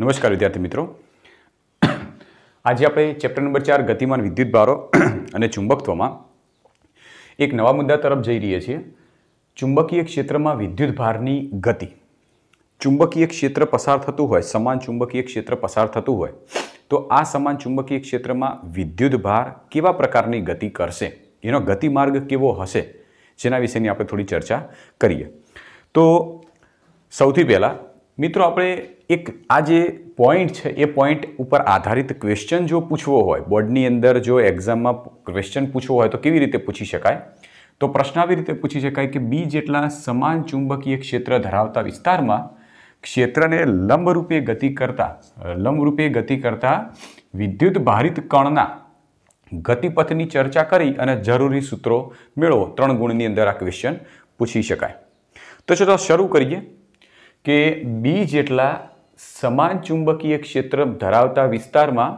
નમસ્કાર વિદ્યાર્થી મિત્રો આજે આપણે ચેપ્ટર નંબર ચાર ગતિમાન વિદ્યુત ભારો અને ચુંબકત્વમાં એક નવા મુદ્દા તરફ જઈ રહીએ છીએ ચુંબકીય ક્ષેત્રમાં વિદ્યુત ભારની ગતિ ચુંબકીય ક્ષેત્ર પસાર થતું હોય સમાન ચુંબકીય ક્ષેત્ર પસાર થતું હોય તો આ સમાન ચુંબકીય ક્ષેત્રમાં વિદ્યુત ભાર કેવા પ્રકારની ગતિ કરશે એનો ગતિ માર્ગ કેવો હશે જેના વિશેની આપણે થોડી ચર્ચા કરીએ તો સૌથી પહેલાં મિત્રો આપણે એક આ જે પોઈન્ટ છે એ પોઈન્ટ ઉપર આધારિત ક્વેશ્ચન જો પૂછવો હોય બોર્ડની અંદર જો એક્ઝામમાં ક્વેશ્ચન પૂછવો હોય તો કેવી રીતે પૂછી શકાય તો પ્રશ્ન આવી રીતે પૂછી શકાય કે બી જેટલા સમાન ચુંબકીય ક્ષેત્ર ધરાવતા વિસ્તારમાં ક્ષેત્રને લંબરૂપે ગતિ કરતા લંબરૂપે ગતિ કરતા વિદ્યુત ભારિત કણના ગતિપથની ચર્ચા કરી અને જરૂરી સૂત્રો મેળવો ત્રણ ગુણની અંદર આ ક્વેશ્ચન પૂછી શકાય તો ચલો શરૂ કરીએ કે બી જેટલા સમાન ચુંબકીય ક્ષેત્ર ધરાવતા વિસ્તારમાં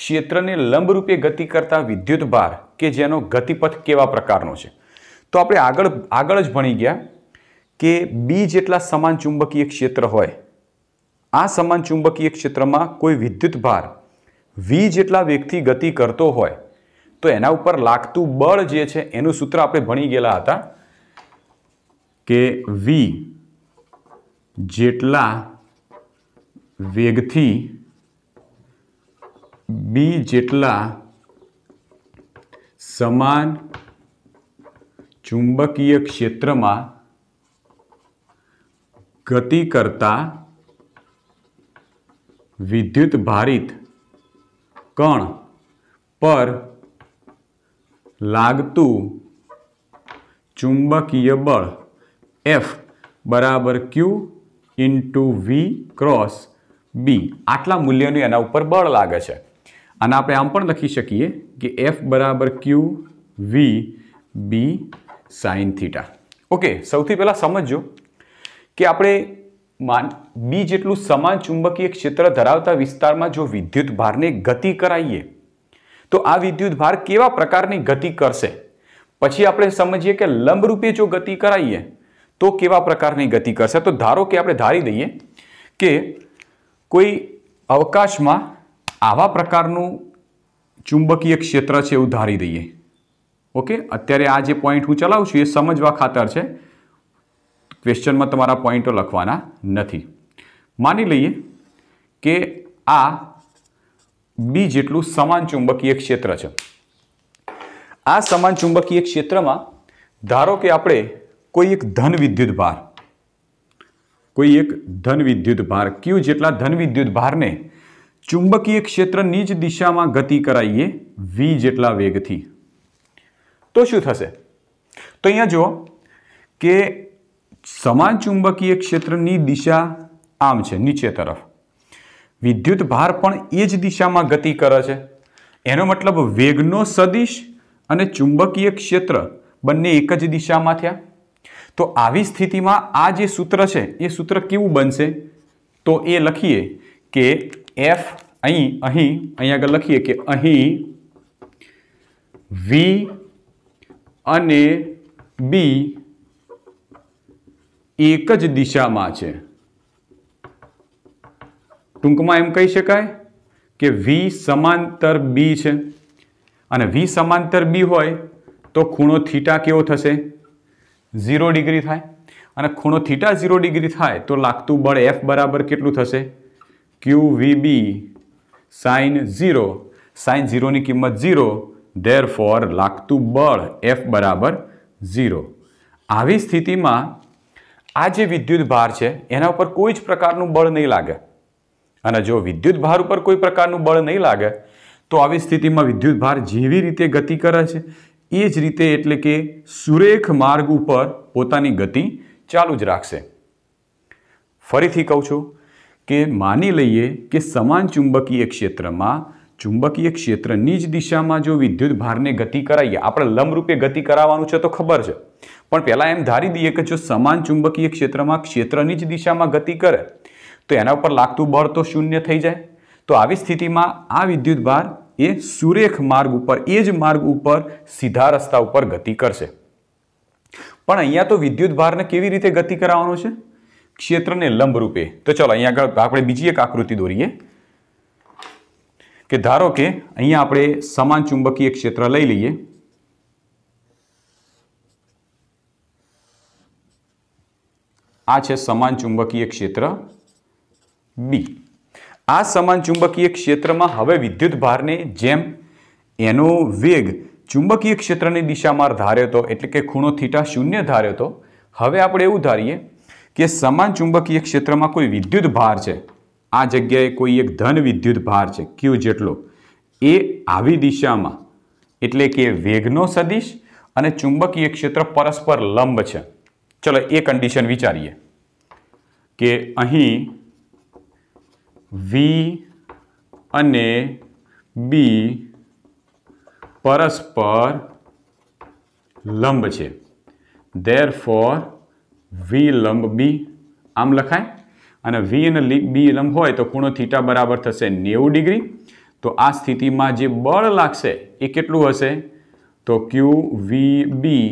ક્ષેત્રને લંબરૂપે ગતિ કરતા વિદ્યુત ભાર કે જેનો ગતિપથ કેવા પ્રકારનો છે તો આપણે આગળ આગળ જ ભણી ગયા કે બી જેટલા સમાન ચુંબકીય ક્ષેત્ર હોય આ સમાન ચુંબકીય ક્ષેત્રમાં કોઈ વિદ્યુત ભાર વી જેટલા વેગથી ગતિ કરતો હોય તો એના ઉપર લાગતું બળ જે છે એનું સૂત્ર આપણે ભણી ગયેલા હતા કે વી जेटला वेग थी बी जेटला सामन चुंबकीय क्षेत्र में गति करता विद्युत भारित कण पर लागत चुंबकीय बल एफ बराबर Q into V cross B આટલા મૂલ્યનું એના ઉપર બળ લાગે છે અને આપણે આમ પણ લખી શકીએ કે એફ બરાબર Q V B sine theta okay સૌથી પહેલાં સમજો કે આપણે માન બી જેટલું સમાન ચુંબકીય ક્ષેત્ર ધરાવતા વિસ્તારમાં જો વિદ્યુત ભારને ગતિ કરાવીએ તો આ વિદ્યુત ભાર કેવા પ્રકારની ગતિ કરશે પછી આપણે સમજીએ કે લંબરૂપે જો ગતિ કરાવીએ તો કેવા પ્રકારની ગતિ કરશે તો ધારો કે આપણે ધારી દઈએ કે કોઈ અવકાશમાં આવા પ્રકારનું ચુંબકીય ક્ષેત્ર છે એવું ધારી દઈએ ઓકે અત્યારે આ જે પોઈન્ટ હું ચલાવું છું એ સમજવા ખાતર છે ક્વેશ્ચનમાં તમારા પોઈન્ટો લખવાના નથી માની લઈએ કે આ બી જેટલું સમાન ચુંબકીય ક્ષેત્ર છે આ સમાન ચુંબકીય ક્ષેત્રમાં ધારો કે આપણે કોઈ એક ધન વિદ્યુત ભાર કોઈ એક ધન વિદ્યુત ભાર ક્યુ જેટલા ધન વિદ્યુત ભારને ચુંબકીય ક્ષેત્રની જ દિશામાં ગતિ કરાવીએ વી જેટલા વેગથી તો શું થશે તો અહીંયા જુઓ કે સમાન ચુંબકીય ક્ષેત્રની દિશા આમ છે નીચે તરફ વિદ્યુત ભાર પણ એ જ દિશામાં ગતિ કરે છે એનો મતલબ વેગનો સદિશ અને ચુંબકીય ક્ષેત્ર બંને એક જ દિશામાં થયા તો આવી સ્થિતિમાં આ જે સૂત્ર છે એ સૂત્ર કેવું બનશે તો એ લખીએ કે એફ અહીં અહીં અહીં આગળ લખીએ કે અહીં વી અને બી એક જ દિશામાં છે ટૂંકમાં એમ કહી શકાય કે વી સમાંતર બી છે અને વી સમાંતર બી હોય તો ખૂણો થીટા કેવો થશે ઝીરો ડિગ્રી થાય અને ખૂણો થીટા ઝીરો ડિગ્રી થાય તો લાગતું બળ એફ બરાબર કેટલું થશે Q V B sine zero sine ઝીરોની કિંમત ઝીરો ધેર ફોર લાગતું બળ એફ બરાબર ઝીરો આવી સ્થિતિમાં આ જે વિદ્યુત ભાર છે એના ઉપર કોઈ જ પ્રકારનું બળ નહીં લાગે અને જો વિદ્યુત ભાર ઉપર કોઈ પ્રકારનું બળ નહીં લાગે તો આવી સ્થિતિમાં વિદ્યુત ભાર જેવી રીતે ગતિ કરે છે એ જ રીતે એટલે કે સુરેખ માર્ગ ઉપર પોતાની ગતિ ચાલુ જ રાખશે ફરીથી કહું છું કે માની લઈએ કે સમાન ચુંબકીય ક્ષેત્રમાં ચુંબકીય ક્ષેત્રની જ દિશામાં જો વિદ્યુત ભારને ગતિ કરાવીએ આપણે લંબરૂપે ગતિ કરાવવાનું છે તો ખબર છે પણ પહેલાં એમ ધારી દઈએ કે જો સમાન ચુંબકીય ક્ષેત્રમાં ક્ષેત્રની જ દિશામાં ગતિ કરે તો એના ઉપર લાગતું બળ તો શૂન્ય થઈ જાય તો આવી સ્થિતિમાં આ વિદ્યુત ભાર એ સુરેખ માર્ગ ઉપર એ જ માર્ગ ઉપર સીધા રસ્તા ઉપર ગતિ કરશે પણ અહીંયા તો વિદ્યુત ભારને કેવી રીતે ગતિ કરાવવાનો છે ક્ષેત્રને લંબરૂપે તો ચલો અહીંયા આગળ આપણે બીજી એક આકૃતિ દોરીએ કે ધારો કે અહીંયા આપણે સમાન ચુંબકીય ક્ષેત્ર લઈ લઈએ આ છે સમાન ચુંબકીય ક્ષેત્ર બી આ સમાન ચુંબકીય ક્ષેત્રમાં હવે વિદ્યુત ભારને જેમ એનો વેગ ચુંબકીય ક્ષેત્રની દિશામાં ધાર્યો હતો એટલે કે ખૂણો થીટા શૂન્ય ધાર્યો હતો હવે આપણે એવું ધારીએ કે સમાન ચુંબકીય ક્ષેત્રમાં કોઈ વિદ્યુત ભાર છે આ જગ્યાએ કોઈ એક ધન વિદ્યુત ભાર છે ક્યુ જેટલો એ આવી દિશામાં એટલે કે વેગનો સદિશ અને ચુંબકીય ક્ષેત્ર પરસ્પર લંબ છે ચલો એ કન્ડિશન વિચારીએ કે અહીં વી અને બી પરસ્પર લંબ છે ધેર ફોર વી લંબ બી આમ લખાય અને વી અને બી લંબ હોય તો ખૂણો થીટા બરાબર થશે નેવું ડિગ્રી તો આ સ્થિતિમાં જે બળ લાગશે એ કેટલું હશે તો ક્યુ વી બી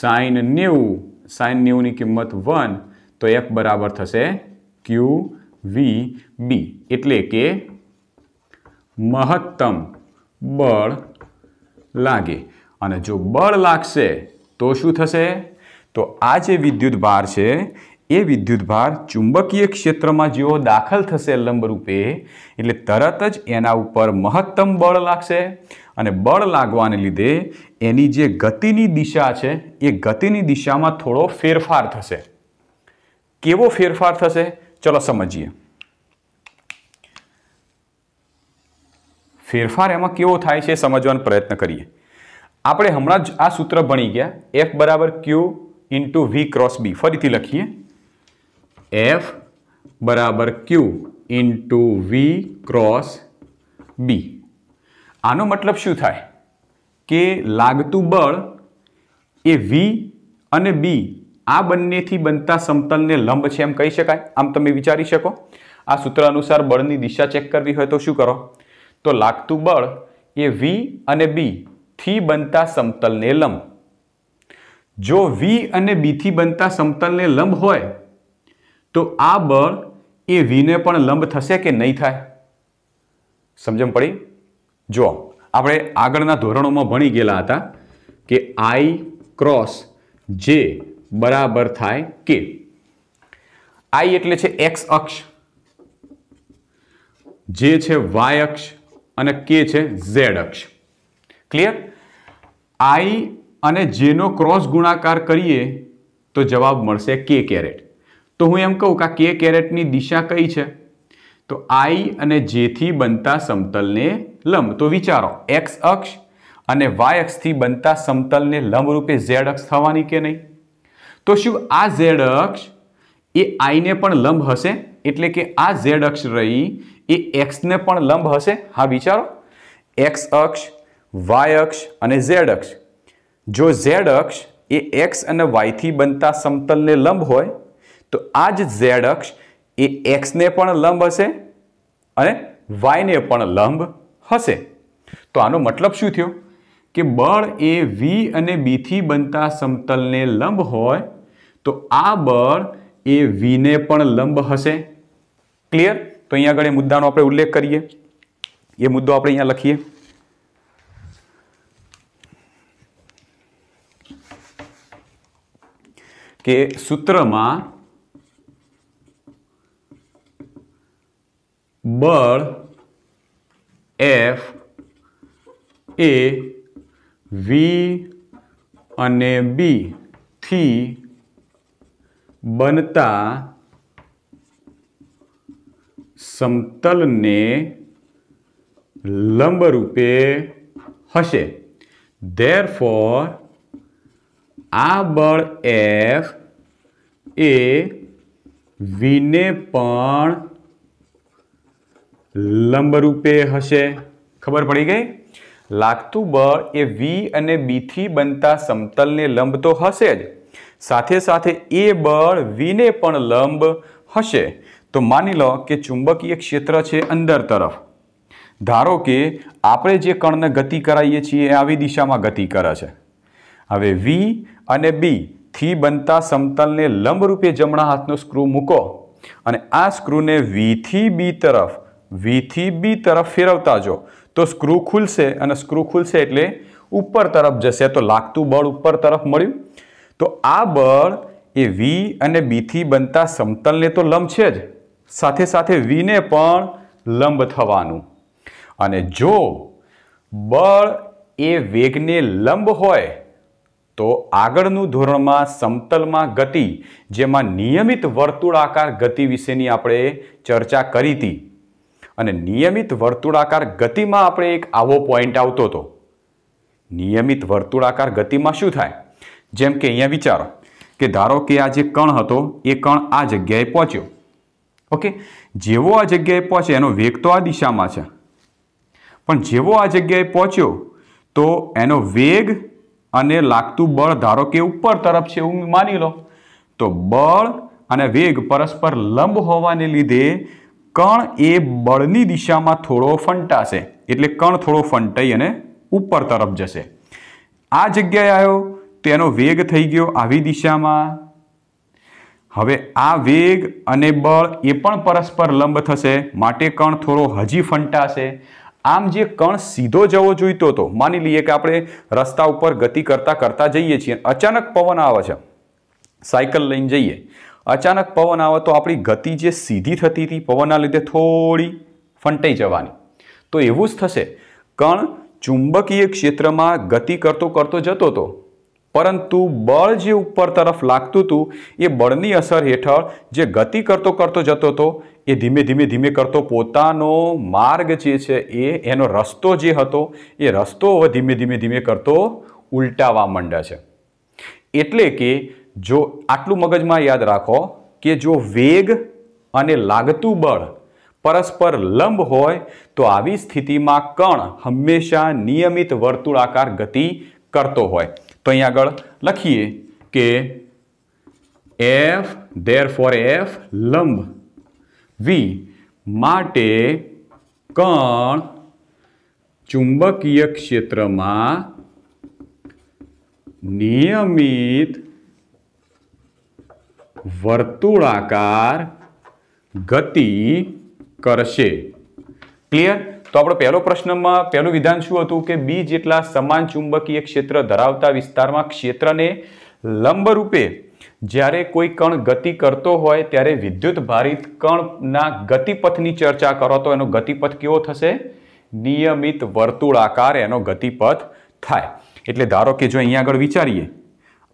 સાઇન નેવું સાઇન નેવુંની કિંમત વન તો એફ બરાબર થશે ક્યુ વી બી એટલે કે મહત્તમ બળ લાગે અને જો બળ લાગશે તો શું થશે તો આ જે વિદ્યુત ભાર છે એ વિદ્યુત ભાર ચુંબકીય ક્ષેત્રમાં જેવો દાખલ થશે લંબરૂપે એટલે તરત જ એના ઉપર મહત્તમ બળ લાગશે અને બળ લાગવાને લીધે એની જે ગતિની દિશા છે એ ગતિની દિશામાં થોડો ફેરફાર થશે કેવો ફેરફાર થશે चलो સમજીએ ફેરફાર એમાં કેવો થાય છે સમજવાનો પ્રયત્ન કરીએ આપણે હમણાં જ આ સૂત્ર ભણી ગયા એફ બરાબર ક્યુ ઇન્ટુ વી ક્રોસ બી ફરીથી લખીએ એફ બરાબર ક્યુ ઇન્ટુ વી ક્રોસ બી આનો મતલબ શું થાય કે લાગતું બળ એ વી અને બી આ બંનેથી બનતા સમતલને લંબ છે એમ કહી શકાય આમ તમે વિચારી શકો આ સૂત્ર અનુસાર બળની દિશા ચેક કરવી હોય તો શું કરો તો લાગતું બળ એ વી અને બી થી બનતા સમતલને લંબ જો વી અને બીથી બનતા સમતલને લંબ હોય તો આ બળ એ વીને પણ લંબ થશે કે નહીં થાય સમજણ પડી જો આપણે આગળના ધોરણોમાં ભણી ગયેલા હતા કે આઈ ક્રોસ જે બરાબર થાય કે આઈ એટલે છે એક્સ અક્ષ જે છે વાય અક્ષ અને કે છે ઝેડ અક્ષ ક્લિયર આઈ અને જેનો ક્રોસ ગુણાકાર કરીએ તો જવાબ મળશે કે કેરેટ તો હું એમ કહું કે આ કે કેરેટની દિશા કઈ છે તો આઈ અને જેથી બનતા સમતલને લંબ તો વિચારો એક્સ અક્ષ અને વાય અક્ષથી બનતા સમતલને લંબરૂપે ઝેડ અક્ષ થવાની કે નહીં તો શું આ ઝેડ અક્ષ એ આઈને પણ લંબ હશે એટલે કે આ ઝેડ અક્ષ રહી એ એક્સને પણ લંબ હશે હા વિચારો એક્સ અક્ષ વાય અક્ષ અને ઝેડ અક્ષ જો ઝેડ અક્ષ એ એક્સ અને વાયથી બનતા સમતલને લંબ હોય તો આ જ ઝેડ અક્ષ એ એક્સને પણ લંબ હશે અને વાયને પણ લંબ હશે તો આનો મતલબ શું થયો કે બળ એ વી અને બીથી બનતા સમતલને લંબ હોય તો આ બળ એ વીને પણ લંબ હશે ક્લિયર તો અહીંયા આગળ એ મુદ્દાનો આપણે ઉલ્લેખ કરીએ એ મુદ્દો આપણે અહીંયા લખીએ કે સૂત્રમાં બળ એફ એ વી અને બી થી બનતા સમતલને લંબરૂપે હશે ધેર ફોર આ બળ એફ એ વીને પણ લંબરૂપે હશે ખબર પડી ગઈ લાગતું બળ એ વી અને બીથી બનતા સમતલને લંબ તો હશે જ સાથે સાથે એ બળ વીને પણ લંબ હશે તો માની લો કે ચુંબકીય ક્ષેત્ર છે અંદર તરફ ધારો કે આપણે જે કણને ગતિ કરાવીએ છીએ એ આવી દિશામાં ગતિ કરે છે હવે વી અને બી થી બનતા સમતલને લંબરૂપે જમણા હાથનો સ્ક્રૂ મૂકો અને આ સ્ક્રૂને વીથી બી તરફ વીથી બી તરફ ફેરવતા જો તો સ્ક્રૂ ખુલશે અને સ્ક્રૂ ખુલશે એટલે ઉપર તરફ જશે તો લાગતું બળ ઉપર તરફ મળ્યું તો આ બળ એ વી અને બીથી બનતા સમતલને તો લંબ છે જ સાથે સાથે વીને પણ લંબ થવાનું અને જો બળ એ વેગને લંબ હોય તો આગળનું ધોરણમાં સમતલમાં ગતિ જેમાં નિયમિત વર્તુળાકાર ગતિ વિશેની આપણે ચર્ચા કરી હતી અને નિયમિત વર્તુળાકાર ગતિમાં આપણે એક આવો પોઈન્ટ આવતો હતો નિયમિત વર્તુળાકાર ગતિમાં શું થાય જેમ કે અહીંયા વિચારો કે ધારો કે આ જે કણ હતો એ કણ આ જગ્યાએ પહોંચ્યો ઓકે જેવો આ જગ્યાએ પહોંચે એનો વેગ તો આ દિશામાં છે પણ જેવો આ જગ્યાએ પહોંચ્યો તો એનો વેગ અને લાગતું બળ ધારો કે ઉપર તરફ છે એવું માની લો તો બળ અને વેગ પરસ્પર લંબ હોવાને લીધે કણ એ બળની દિશામાં થોડો ફંટાશે એટલે કણ થોડો ફંટાઈ અને ઉપર તરફ જશે આ જગ્યાએ આવ્યો તેનો વેગ થઈ ગયો આવી દિશામાં હવે આ વેગ અને બળ એ પણ પરસ્પર લંબ થશે માટે કણ થોડો હજી ફંટાશે આમ જે કણ સીધો જવો જોઈતો હતો માની લઈએ કે આપણે રસ્તા ઉપર ગતિ કરતાં કરતાં જઈએ છીએ અચાનક પવન આવે છે સાયકલ લઈને જઈએ અચાનક પવન આવે તો આપણી ગતિ જે સીધી થતી હતી પવનના લીધે થોડી ફંટાઈ જવાની તો એવું જ થશે કણ ચુંબકીય ક્ષેત્રમાં ગતિ કરતો કરતો જતો હતો પરંતુ બળ જે ઉપર તરફ લાગતું હતું એ બળની અસર હેઠળ જે ગતિ કરતો કરતો જતો હતો એ ધીમે ધીમે ધીમે કરતો પોતાનો માર્ગ જે છે એ એનો રસ્તો જે હતો એ રસ્તો હવે ધીમે ધીમે ધીમે કરતો ઉલટાવા માંડે છે એટલે કે જો આટલું મગજમાં યાદ રાખો કે જો વેગ અને લાગતું બળ પરસ્પર લંબ હોય તો આવી સ્થિતિમાં કણ હંમેશા નિયમિત વર્તુળાકાર ગતિ કરતો હોય તો અહીં આગળ લખીએ કે એફ દેર ફોર એફ લંબ વી માટે કણ ચુંબકીય ક્ષેત્રમાં નિયમિત વર્તુળાકાર ગતિ કરશે ક્લિયર તો આપણો પહેલો પ્રશ્નમાં પહેલું વિધાન શું હતું કે બી જેટલા સમાન ચુંબકીય ક્ષેત્ર ધરાવતા વિસ્તારમાં ક્ષેત્રને લંબરૂપે જ્યારે કોઈ કણ ગતિ કરતો હોય ત્યારે વિદ્યુત ભારિત કણના ગતિપથની ચર્ચા કરો તો એનો ગતિપથ કેવો થશે નિયમિત વર્તુળાકાર એનો ગતિપથ થાય એટલે ધારો કે જો અહીંયા આગળ વિચારીએ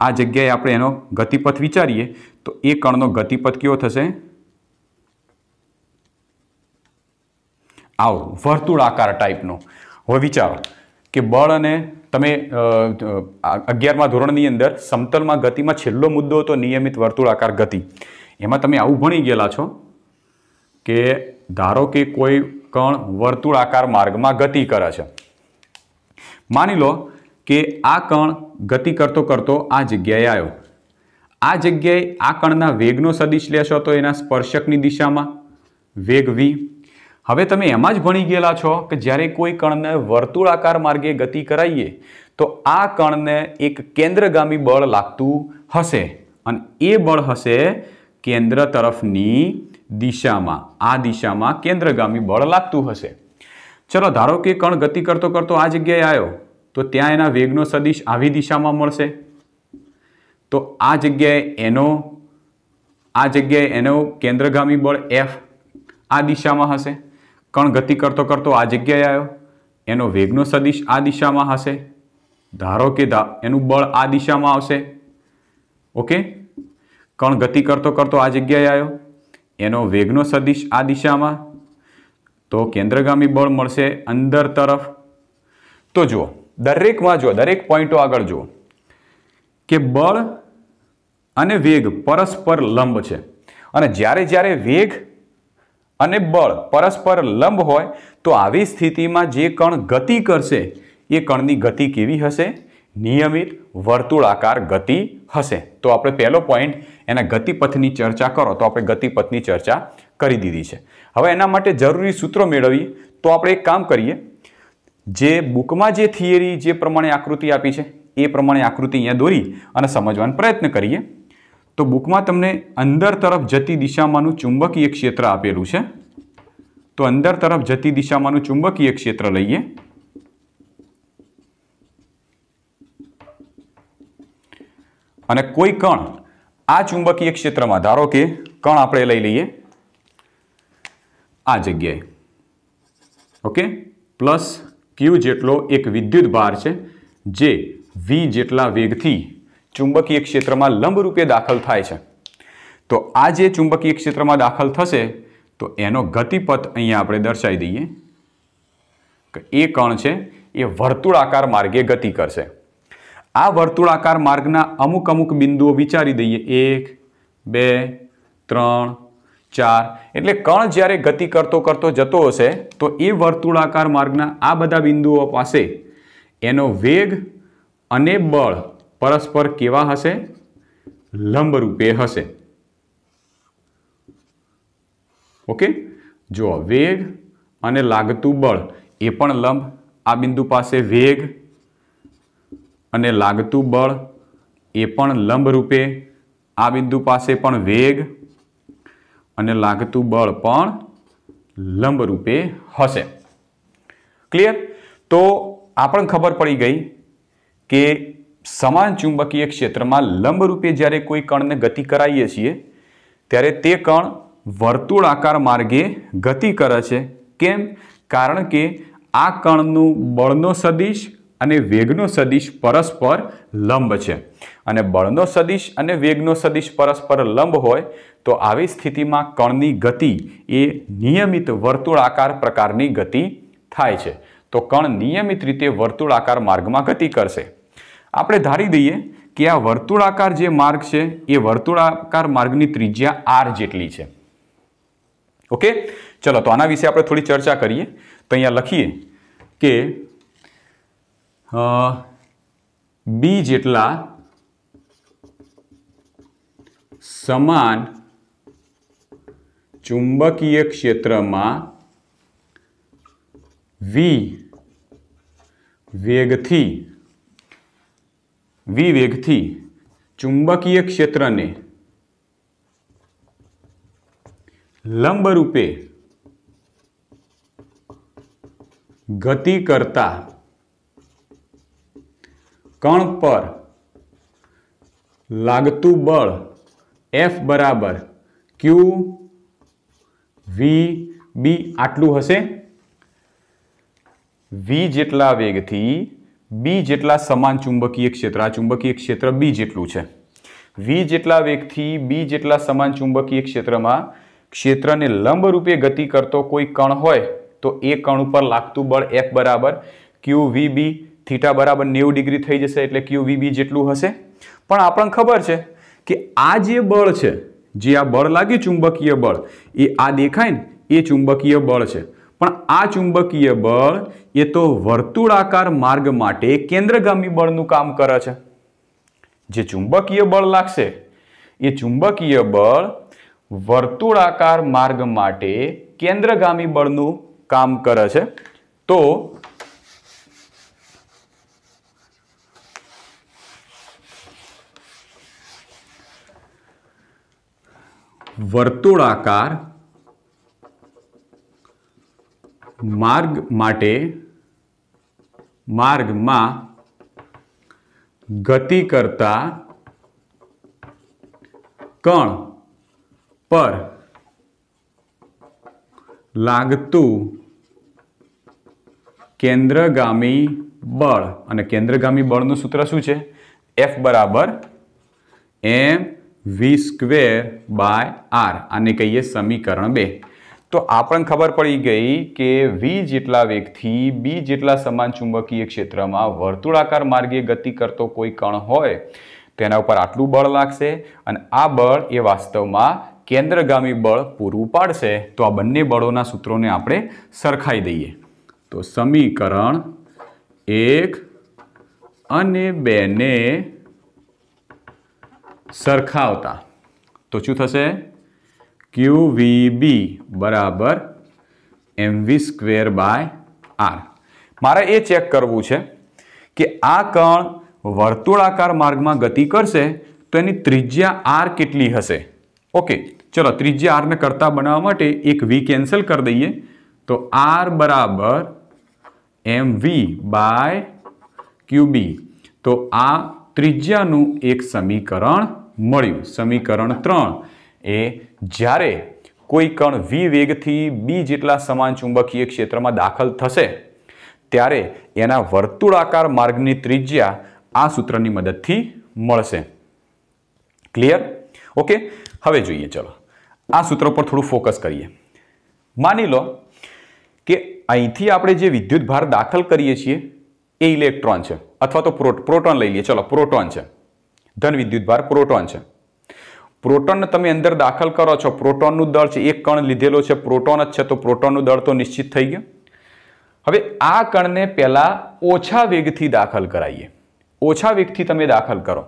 આ જગ્યાએ આપણે એનો ગતિપથ વિચારીએ તો એ કણનો ગતિપથ કેવો થશે આવો આકાર ટાઈપનો હવે વિચારો કે બળ અને તમે અગિયારમાં ધોરણની અંદર સમતલમાં ગતિમાં છેલ્લો મુદ્દો હતો નિયમિત વર્તુળ આકાર ગતિ એમાં તમે આવું ભણી ગયેલા છો કે ધારો કે કોઈ કણ વર્તુળ આકાર માર્ગમાં ગતિ કરે છે માની લો કે આ કણ ગતિ કરતો કરતો આ જગ્યાએ આવ્યો આ જગ્યાએ આ કણના વેગનો સદિશ લેશો તો એના સ્પર્શકની દિશામાં વેગ વી હવે તમે એમાં જ ભણી ગયેલા છો કે જ્યારે કોઈ કણને વર્તુળાકાર માર્ગે ગતિ કરાવીએ તો આ કણને એક કેન્દ્રગામી બળ લાગતું હશે અને એ બળ હશે કેન્દ્ર તરફની દિશામાં આ દિશામાં કેન્દ્રગામી બળ લાગતું હશે ચલો ધારો કે કણ ગતિ કરતો કરતો આ જગ્યાએ આવ્યો તો ત્યાં એના વેગનો સદિશ આવી દિશામાં મળશે તો આ જગ્યાએ એનો આ જગ્યાએ એનો કેન્દ્રગામી બળ એફ આ દિશામાં હશે કણ ગતિ કરતો કરતો આ જગ્યાએ આવ્યો એનો વેગનો સદિશ આ દિશામાં હશે ધારો કે એનું બળ આ દિશામાં આવશે ઓકે કણ ગતિ કરતો કરતો આ જગ્યાએ આવ્યો એનો વેગનો સદિશ આ દિશામાં તો કેન્દ્રગામી બળ મળશે અંદર તરફ તો જુઓ દરેકમાં જુઓ દરેક પોઈન્ટો આગળ જુઓ કે બળ અને વેગ પરસ્પર લંબ છે અને જ્યારે જ્યારે વેગ અને બળ પરસ્પર લંબ હોય તો આવી સ્થિતિમાં જે કણ ગતિ કરશે એ કણની ગતિ કેવી હશે નિયમિત વર્તુળાકાર ગતિ હશે તો આપણે પહેલો પોઈન્ટ એના ગતિપથની ચર્ચા કરો તો આપણે ગતિપથની ચર્ચા કરી દીધી છે હવે એના માટે જરૂરી સૂત્રો મેળવી તો આપણે એક કામ કરીએ જે બુકમાં જે થિયરી જે પ્રમાણે આકૃતિ આપી છે એ પ્રમાણે આકૃતિ અહીંયા દોરી અને સમજવાનો પ્રયત્ન કરીએ તો બુકમાં તમને અંદર તરફ જતી દિશામાંનું ચુંબકીય ક્ષેત્ર આપેલું છે તો અંદર તરફ જતી દિશામાંનું ચુંબકીય ક્ષેત્ર લઈએ અને કોઈ કણ આ ચુંબકીય ક્ષેત્રમાં ધારો કે કણ આપણે લઈ લઈએ આ જગ્યાએ ઓકે પ્લસ ક્યુ જેટલો એક વિદ્યુત ભાર છે જે વી જેટલા વેગથી ચુંબકીય ક્ષેત્રમાં લંબરૂપે દાખલ થાય છે તો આ જે ચુંબકીય ક્ષેત્રમાં દાખલ થશે તો એનો ગતિપથ અહીંયા આપણે દર્શાવી દઈએ કે એ કણ છે એ વર્તુળાકાર માર્ગે ગતિ કરશે આ વર્તુળાકાર માર્ગના અમુક અમુક બિંદુઓ વિચારી દઈએ એક બે ત્રણ ચાર એટલે કણ જ્યારે ગતિ કરતો કરતો જતો હશે તો એ વર્તુળાકાર માર્ગના આ બધા બિંદુઓ પાસે એનો વેગ અને બળ પરસ્પર કેવા હશે લંબરૂપે હશે ઓકે જો વેગ અને લાગતું બળ એ પણ લંબ આ બિંદુ પાસે વેગ અને લાગતું બળ એ પણ લંબરૂપે આ બિંદુ પાસે પણ વેગ અને લાગતું બળ પણ લંબરૂપે હશે ક્લિયર તો આ પણ ખબર પડી ગઈ કે સમાન ચુંબકીય ક્ષેત્રમાં લંબરૂપે જ્યારે કોઈ કણને ગતિ કરાવીએ છીએ ત્યારે તે કણ વર્તુળાકાર માર્ગે ગતિ કરે છે કેમ કારણ કે આ કણનું બળનો સદિશ અને વેગનો સદિશ પરસ્પર લંબ છે અને બળનો સદિશ અને વેગનો સદિશ પરસ્પર લંબ હોય તો આવી સ્થિતિમાં કણની ગતિ એ નિયમિત વર્તુળાકાર પ્રકારની ગતિ થાય છે તો કણ નિયમિત રીતે વર્તુળાકાર માર્ગમાં ગતિ કરશે આપણે ધારી દઈએ કે આ વર્તુળાકાર જે માર્ગ છે એ વર્તુળાકાર માર્ગની ત્રિજ્યા આર જેટલી છે ઓકે ચલો તો આના વિશે આપણે થોડી ચર્ચા કરીએ તો અહીંયા લખીએ કે બી જેટલા સમાન ચુંબકીય ક્ષેત્રમાં વી વેગથી વિવેગથી ચુંબકીય ક્ષેત્રને લંબરૂપે ગતિ કરતા કણ પર લાગતું બળ એફ બરાબર ક્યુ વી બી આટલું હશે વી જેટલા વેગથી બી જેટલા સમાન ચુંબકીય ક્ષેત્ર આ ચુંબકીય ક્ષેત્ર બી જેટલું છે વી જેટલા વેગથી બી જેટલા સમાન ચુંબકીય ક્ષેત્રમાં ક્ષેત્રને લંબરૂપે ગતિ કરતો કોઈ કણ હોય તો એ કણ ઉપર લાગતું બળ એફ બરાબર ક્યુ વી બી થીટા બરાબર નેવું ડિગ્રી થઈ જશે એટલે ક્યુ વી બી જેટલું હશે પણ આપણને ખબર છે કે આ જે બળ છે જે આ બળ લાગ્યું ચુંબકીય બળ એ આ દેખાય ને એ ચુંબકીય બળ છે પણ આ ચુંબકીય બળ એ તો વર્તુળાકાર માર્ગ માટે કેન્દ્રગામી બળનું કામ કરે છે જે ચુંબકીય બળ લાગશે એ ચુંબકીય બળ વર્તુળાકાર માર્ગ માટે કેન્દ્રગામી બળનું કામ કરે છે તો વર્તુળાકાર માર્ગ માટે માર્ગમાં ગતિ કરતા કણ પર લાગતું કેન્દ્રગામી બળ અને કેન્દ્રગામી બળનું સૂત્ર શું છે એફ બરાબર M V square by R આને કહીએ સમીકરણ બે તો આપણને ખબર પડી ગઈ કે વી જેટલા વેગથી બી જેટલા સમાન ચુંબકીય ક્ષેત્રમાં વર્તુળાકાર માર્ગે ગતિ કરતો કોઈ કણ હોય તેના ઉપર આટલું બળ લાગશે અને આ બળ એ વાસ્તવમાં કેન્દ્રગામી બળ પૂરું પાડશે તો આ બંને બળોના સૂત્રોને આપણે સરખાઈ દઈએ તો સમીકરણ એક અને બેને સરખાવતા તો શું થશે ક્યુ વી બી બરાબર એમવી સ્ક્વેર બાય આર મારે એ ચેક કરવું છે કે આ કણ વર્તુળાકાર માર્ગમાં ગતિ કરશે તો એની ત્રિજ્યા આર કેટલી હશે ઓકે ચલો ત્રિજ્યા આરને કરતા બનાવવા માટે એક વી કેન્સલ કરી દઈએ તો આર બરાબર એમ વી બાય ક્યુબી તો આ ત્રિજ્યાનું એક સમીકરણ મળ્યું સમીકરણ ત્રણ એ જ્યારે કોઈ કણ વી વેગથી બી જેટલા સમાન ચુંબકીય ક્ષેત્રમાં દાખલ થશે ત્યારે એના વર્તુળાકાર માર્ગની ત્રિજ્યા આ સૂત્રની મદદથી મળશે ક્લિયર ઓકે હવે જોઈએ ચલો આ સૂત્ર પર થોડું ફોકસ કરીએ માની લો કે અહીંથી આપણે જે વિદ્યુત ભાર દાખલ કરીએ છીએ એ ઇલેક્ટ્રોન છે અથવા તો પ્રોટોન લઈ લઈએ ચલો પ્રોટોન છે ધન વિદ્યુત ભાર પ્રોટોન છે પ્રોટોનને તમે અંદર દાખલ કરો છો પ્રોટોનનું દળ છે એક કણ લીધેલો છે પ્રોટોન જ છે તો પ્રોટોનનું દળ તો નિશ્ચિત થઈ ગયું હવે આ કણને પહેલાં ઓછા વેગથી દાખલ કરાવીએ ઓછા વેગથી તમે દાખલ કરો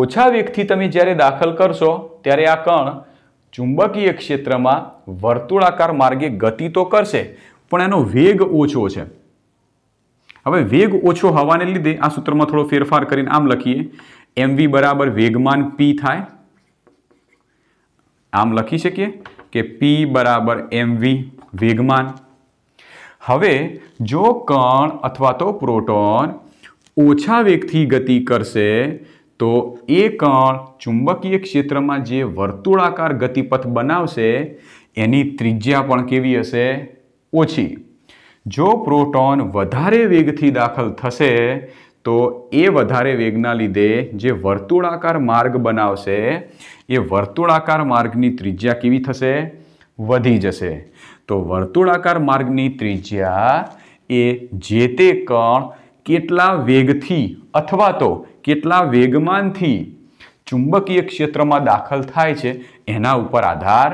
ઓછા વેગથી તમે જ્યારે દાખલ કરશો ત્યારે આ કણ ચુંબકીય ક્ષેત્રમાં વર્તુળાકાર માર્ગે ગતિ તો કરશે પણ એનો વેગ ઓછો છે હવે વેગ ઓછો હોવાને લીધે આ સૂત્રમાં થોડો ફેરફાર કરીને આમ લખીએ એમવી બરાબર વેગમાન પી થાય આમ લખી શકીએ કે પી બરાબર એમવી વેગમાન હવે જો કણ અથવા તો પ્રોટોન ઓછા વેગથી ગતિ કરશે તો એ કણ ચુંબકીય ક્ષેત્રમાં જે વર્તુળાકાર ગતિપથ બનાવશે એની ત્રિજ્યા પણ કેવી હશે ઓછી જો પ્રોટોન વધારે વેગથી દાખલ થશે તો એ વધારે વેગના લીધે જે વર્તુળાકાર માર્ગ બનાવશે એ વર્તુળાકાર માર્ગની ત્રિજ્યા કેવી થશે વધી જશે તો વર્તુળાકાર માર્ગની ત્રિજ્યા એ જે તે કણ કેટલા વેગથી અથવા તો કેટલા વેગમાનથી ચુંબકીય ક્ષેત્રમાં દાખલ થાય છે એના ઉપર આધાર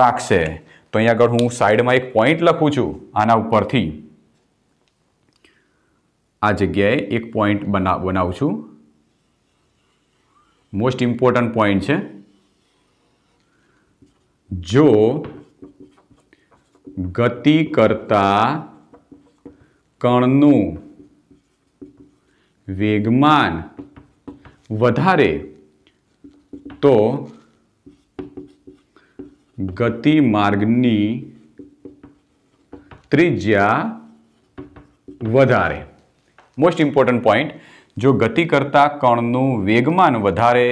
રાખશે તો અહીં આગળ હું સાઈડમાં એક પોઈન્ટ લખું છું આના ઉપરથી આ જગ્યાએ એક પોઈન્ટ બના બનાવું છું મોસ્ટ ઇમ્પોર્ટન્ટ પોઈન્ટ છે જો ગતિ કરતા કણનું વેગમાન વધારે તો ગતિ માર્ગની ત્રિજ્યા વધારે મોસ્ટ ઇમ્પોર્ટન્ટ પોઈન્ટ જો ગતિ કરતાં કણનું વેગમાન વધારે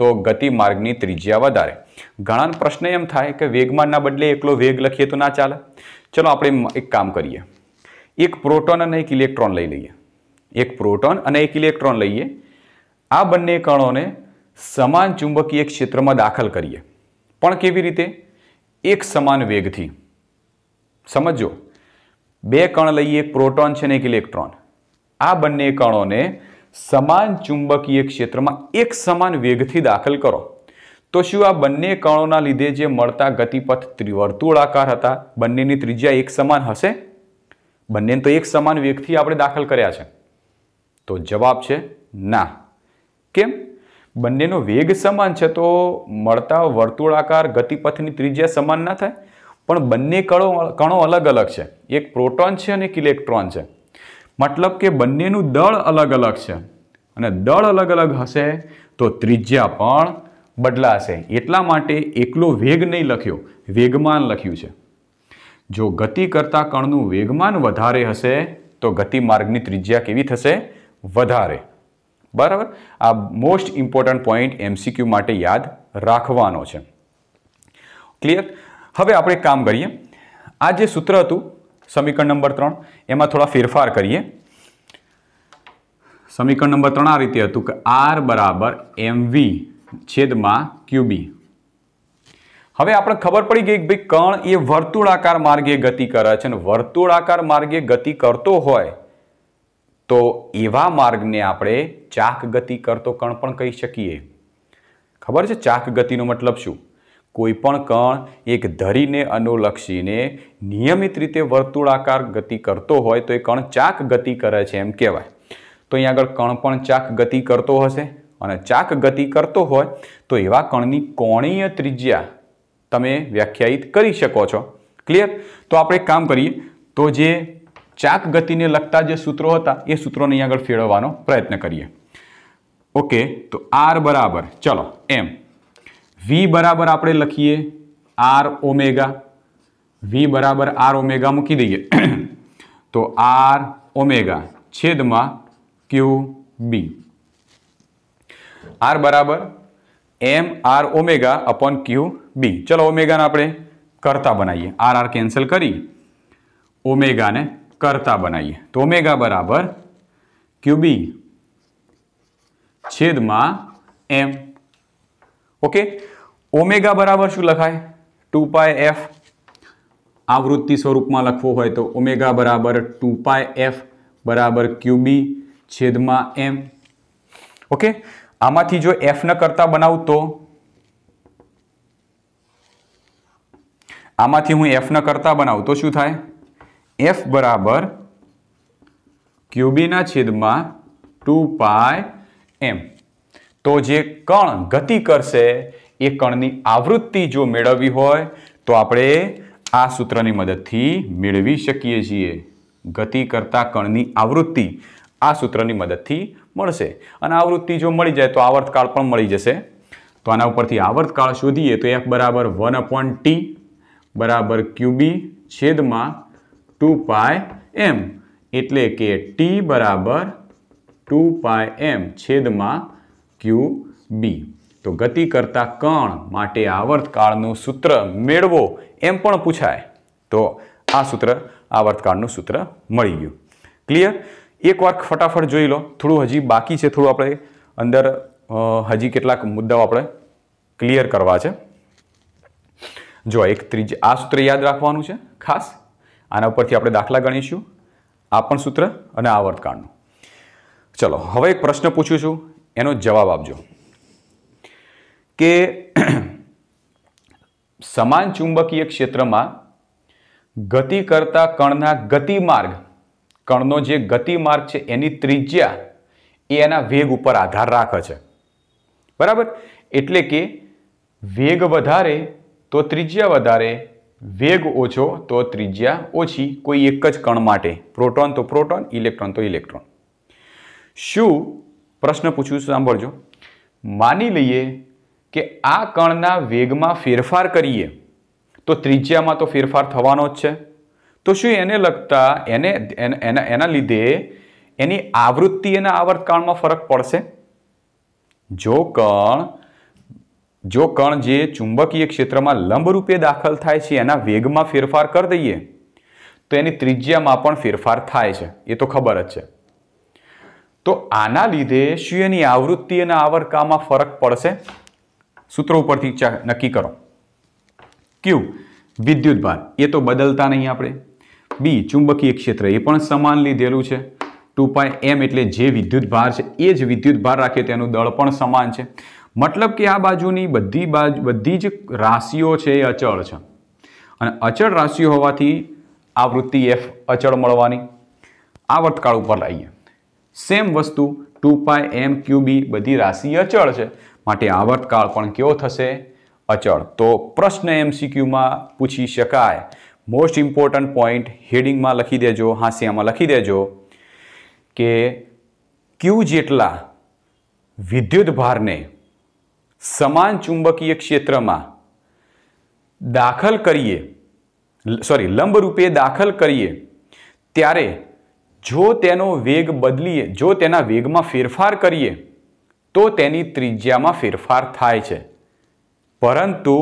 તો ગતિ માર્ગની ત્રિજ્યા વધારે ઘણા પ્રશ્ન એમ થાય કે વેગમાનના બદલે એકલો વેગ લખીએ તો ના ચાલે ચલો આપણે એક કામ કરીએ એક પ્રોટોન અને એક ઇલેક્ટ્રોન લઈ લઈએ એક પ્રોટોન અને એક ઇલેક્ટ્રોન લઈએ આ બંને કણોને સમાન ચુંબકીય ક્ષેત્રમાં દાખલ કરીએ પણ કેવી રીતે એક સમાન વેગથી સમજો બે કણ લઈએ એક પ્રોટોન છે ને એક ઇલેક્ટ્રોન આ બંને કણોને સમાન ચુંબકીય ક્ષેત્રમાં એક સમાન વેગથી દાખલ કરો તો શું આ બંને કણોના લીધે જે મળતા ગતિપથ ત્રિવર્તુળાકાર હતા બંનેની ત્રિજ્યા એક સમાન હશે બંને તો એક સમાન વેગથી આપણે દાખલ કર્યા છે તો જવાબ છે ના કેમ બંનેનો વેગ સમાન છે તો મળતા વર્તુળાકાર ગતિપથની ત્રિજ્યા સમાન ના થાય પણ બંને કણો કણો અલગ અલગ છે એક પ્રોટોન છે અને એક ઇલેક્ટ્રોન છે મતલબ કે બંનેનું દળ અલગ અલગ છે અને દળ અલગ અલગ હશે તો ત્રિજ્યા પણ બદલાશે એટલા માટે એકલો વેગ નહીં લખ્યો વેગમાન લખ્યું છે જો ગતિ કરતાં કણનું વેગમાન વધારે હશે તો ગતિ માર્ગની ત્રિજ્યા કેવી થશે વધારે બરાબર આ મોસ્ટ ઇમ્પોર્ટન્ટ પોઈન્ટ એમસીક્યુ માટે યાદ રાખવાનો છે ક્લિયર હવે આપણે કામ કરીએ આ જે સૂત્ર હતું સમીકરણ નંબર ત્રણ એમાં થોડા ફેરફાર કરીએ સમીકરણ નંબર ત્રણ આ રીતે હતું કે આર બરાબર એમવી છેદમાં ક્યુબી હવે આપણે ખબર પડી ગઈ કે ભાઈ કણ એ વર્તુળાકાર માર્ગે ગતિ કરે છે અને વર્તુળાકાર માર્ગે ગતિ કરતો હોય તો એવા માર્ગને આપણે ચાક ગતિ કરતો કણ પણ કહી શકીએ ખબર છે ચાક ગતિનો મતલબ શું કોઈપણ કણ એક ધરીને અનુલક્ષીને નિયમિત રીતે વર્તુળાકાર ગતિ કરતો હોય તો એ કણ ચાક ગતિ કરે છે એમ કહેવાય તો અહીં આગળ કણ પણ ચાક ગતિ કરતો હશે અને ચાક ગતિ કરતો હોય તો એવા કણની કોણીય ત્રિજ્યા તમે વ્યાખ્યાયિત કરી શકો છો ક્લિયર તો આપણે એક કામ કરીએ તો જે ચાક ગતિને લગતા જે સૂત્રો હતા એ સૂત્રોને અહીં આગળ ફેરવવાનો પ્રયત્ન કરીએ ઓકે તો આર બરાબર ચલો એમ वी बराबर आप लखीए आर ओमेगा वी बराबर आर ओमेगा मुकी दी तो आर ओमेगा छेद क्यू बी आर बराबर एम आर ओमेगा अपन क्यू बी चलो ओमेगा ने करता बनाइए आर आर कैंसल करी ओमेगा ने करता बनाइए तो ओमेगा बराबर क्यू बी छेद एम ओके okay? ઓમેગા બરાબર શું લખાય ટુ પાય એફ આવૃત્તિ સ્વરૂપમાં લખવો હોય તો ઓમેગા બરાબર ટુ પાય એફ બરાબર ક્યુબી છેદમાં એમ ઓકે આમાંથી જો એફને કરતા બનાવું તો આમાંથી હું એફને કરતા બનાવું તો શું થાય એફ બરાબર ક્યુબીના છેદમાં ટુ પાય એમ તો જે કણ ગતિ કરશે એ કણની આવૃત્તિ જો મેળવવી હોય તો આપણે આ સૂત્રની મદદથી મેળવી શકીએ છીએ ગતિ કરતા કણની આવૃત્તિ આ સૂત્રની મદદથી મળશે અને આવૃત્તિ જો મળી જાય તો આવર્તકાળ પણ મળી જશે તો આના ઉપરથી આવર્તકાળ શોધીએ તો એફ બરાબર વન અપોન ટી બરાબર ક્યુબી છેદમાં ટુ પાય એમ એટલે કે ટી બરાબર ટુ પાય એમ છેદમાં ક્યુ બી તો ગતિ કરતા કણ માટે આવર્તકાળનું સૂત્ર મેળવો એમ પણ પૂછાય તો આ સૂત્ર આવર્તકાળનું સૂત્ર મળી ગયું ક્લિયર એકવાર ફટાફટ જોઈ લો થોડું હજી બાકી છે થોડું આપણે અંદર હજી કેટલાક મુદ્દાઓ આપણે ક્લિયર કરવા છે જો એક ત્રીજ આ સૂત્ર યાદ રાખવાનું છે ખાસ આના ઉપરથી આપણે દાખલા ગણીશું આ પણ સૂત્ર અને આવર્તકાળનું ચલો હવે એક પ્રશ્ન પૂછું છું એનો જવાબ આપજો કે સમાન ચુંબકીય ક્ષેત્રમાં ગતિ કરતા કણના ગતિમાર્ગ કણનો જે ગતિમાર્ગ છે એની ત્રિજ્યા એ એના વેગ ઉપર આધાર રાખે છે બરાબર એટલે કે વેગ વધારે તો ત્રિજ્યા વધારે વેગ ઓછો તો ત્રિજ્યા ઓછી કોઈ એક જ કણ માટે પ્રોટોન તો પ્રોટોન ઇલેક્ટ્રોન તો ઇલેક્ટ્રોન શું પ્રશ્ન પૂછ્યું સાંભળજો માની લઈએ કે આ કણના વેગમાં ફેરફાર કરીએ તો ત્રિજ્યામાં તો ફેરફાર થવાનો જ છે તો શું એને લગતા એને એના એના લીધે એની આવૃત્તિ અને આવર્તકાળમાં ફરક પડશે જો કણ જો કણ જે ચુંબકીય ક્ષેત્રમાં લંબરૂપે દાખલ થાય છે એના વેગમાં ફેરફાર કરી દઈએ તો એની ત્રિજ્યામાં પણ ફેરફાર થાય છે એ તો ખબર જ છે તો આના લીધે શું એની આવૃત્તિ અને આવર્તકાળમાં ફરક પડશે સૂત્રો ઉપરથી નક્કી કરો ક્યુ વિદ્યુત ભાર એ તો બદલતા નહીં આપણે બી ચુંબકીય ક્ષેત્ર એ પણ સમાન લીધેલું છે ટુ પાય એમ એટલે જે વિદ્યુત ભાર છે એ જ વિદ્યુત ભાર રાખે તેનું દળ પણ સમાન છે મતલબ કે આ બાજુની બધી બાજુ બધી જ રાશિઓ છે એ અચળ છે અને અચળ રાશિઓ હોવાથી આ વૃત્તિ એફ અચળ મળવાની આ વર્તકાળ ઉપર લાવીએ સેમ વસ્તુ ટુ પાય એમ ક્યુબી બધી રાશિ અચળ છે માટે આવર્તકાળ પણ કેવો થશે અચળ તો પ્રશ્ન એમસીક્યુમાં પૂછી શકાય મોસ્ટ ઇમ્પોર્ટન્ટ પોઈન્ટ હેડિંગમાં લખી દેજો હાંસિયામાં લખી દેજો કે ક્યુ જેટલા વિદ્યુત ભારને સમાન ચુંબકીય ક્ષેત્રમાં દાખલ કરીએ સોરી લંબરૂપે દાખલ કરીએ ત્યારે જો તેનો વેગ બદલીએ જો તેના વેગમાં ફેરફાર કરીએ તો તેની ત્રિજ્યામાં ફેરફાર થાય છે પરંતુ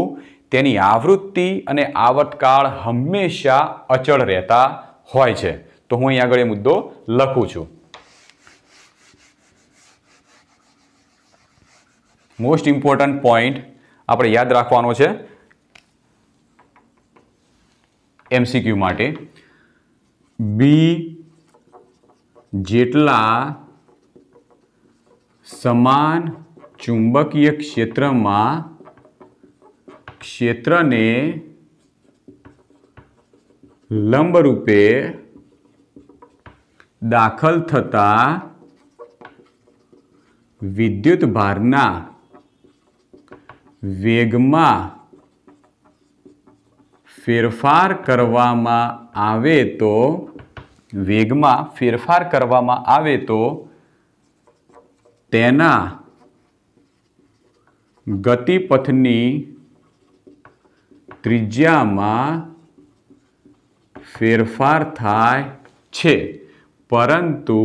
તેની આવૃત્તિ અને આવતકાળ હંમેશા અચળ રહેતા હોય છે તો હું અહીં આગળ એ મુદ્દો લખું છું મોસ્ટ ઇમ્પોર્ટન્ટ પોઈન્ટ આપણે યાદ રાખવાનો છે એમસીક્યુ માટે બી જેટલા સમાન ચુંબકીય ક્ષેત્રમાં ક્ષેત્રને લંબરૂપે દાખલ થતા વિદ્યુત ભારના વેગમાં ફેરફાર કરવામાં આવે તો વેગમાં ફેરફાર કરવામાં આવે તો તેના ગતિપથની ત્રિજ્યામાં ફેરફાર થાય છે પરંતુ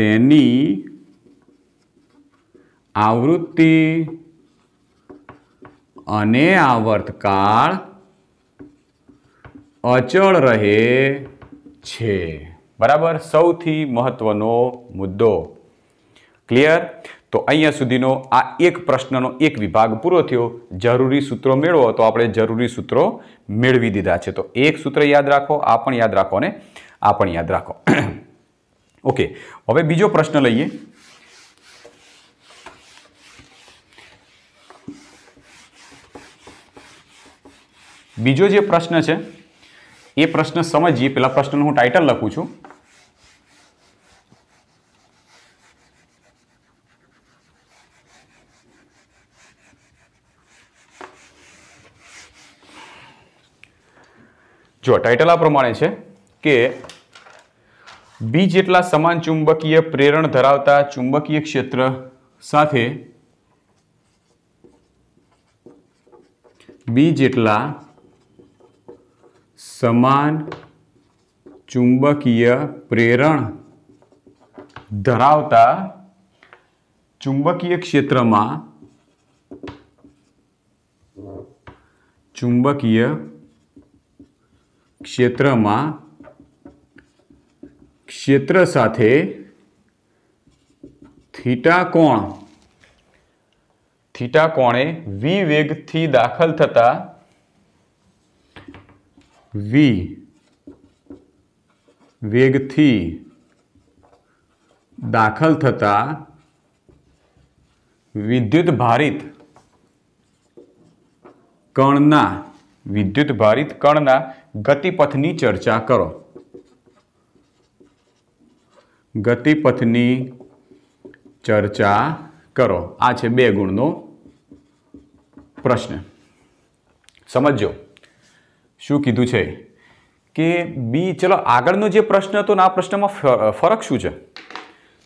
તેની આવૃત્તિ અને આવર્તકાળ અચળ રહે છે બરાબર સૌથી મહત્વનો મુદ્દો ક્લિયર તો અહીંયા સુધીનો આ એક પ્રશ્નનો એક વિભાગ પૂરો થયો જરૂરી સૂત્રો મેળવો તો આપણે જરૂરી સૂત્રો મેળવી દીધા છે તો એક સૂત્ર યાદ રાખો આ પણ યાદ રાખો ને આ પણ યાદ રાખો ઓકે હવે બીજો પ્રશ્ન લઈએ બીજો જે પ્રશ્ન છે એ પ્રશ્ન સમજીએ પેલા પ્રશ્નનું હું ટાઈટલ લખું છું જો ટાઇટલ આ પ્રમાણે છે કે બી જેટલા સમાન ચુંબકીય પ્રેરણ ધરાવતા ચુંબકીય ક્ષેત્ર સાથે બી જેટલા સમાન ચુંબકીય પ્રેરણ ધરાવતા ચુંબકીય ક્ષેત્રમાં ચુંબકીય क्षेत्र में क्षेत्र साथ थीटा कोण थीटा कोणे वी वेग थी दाखल थता वी वेग थी दाखल थता विद्युत भारित कणना વિદ્યુત ભારિત કણના ગતિપથની ચર્ચા કરો ગતિપથની ચર્ચા કરો આ છે બે ગુણનો પ્રશ્ન સમજો શું કીધું છે કે બી ચલો આગળનો જે પ્રશ્ન હતો ને આ પ્રશ્નમાં ફરક શું છે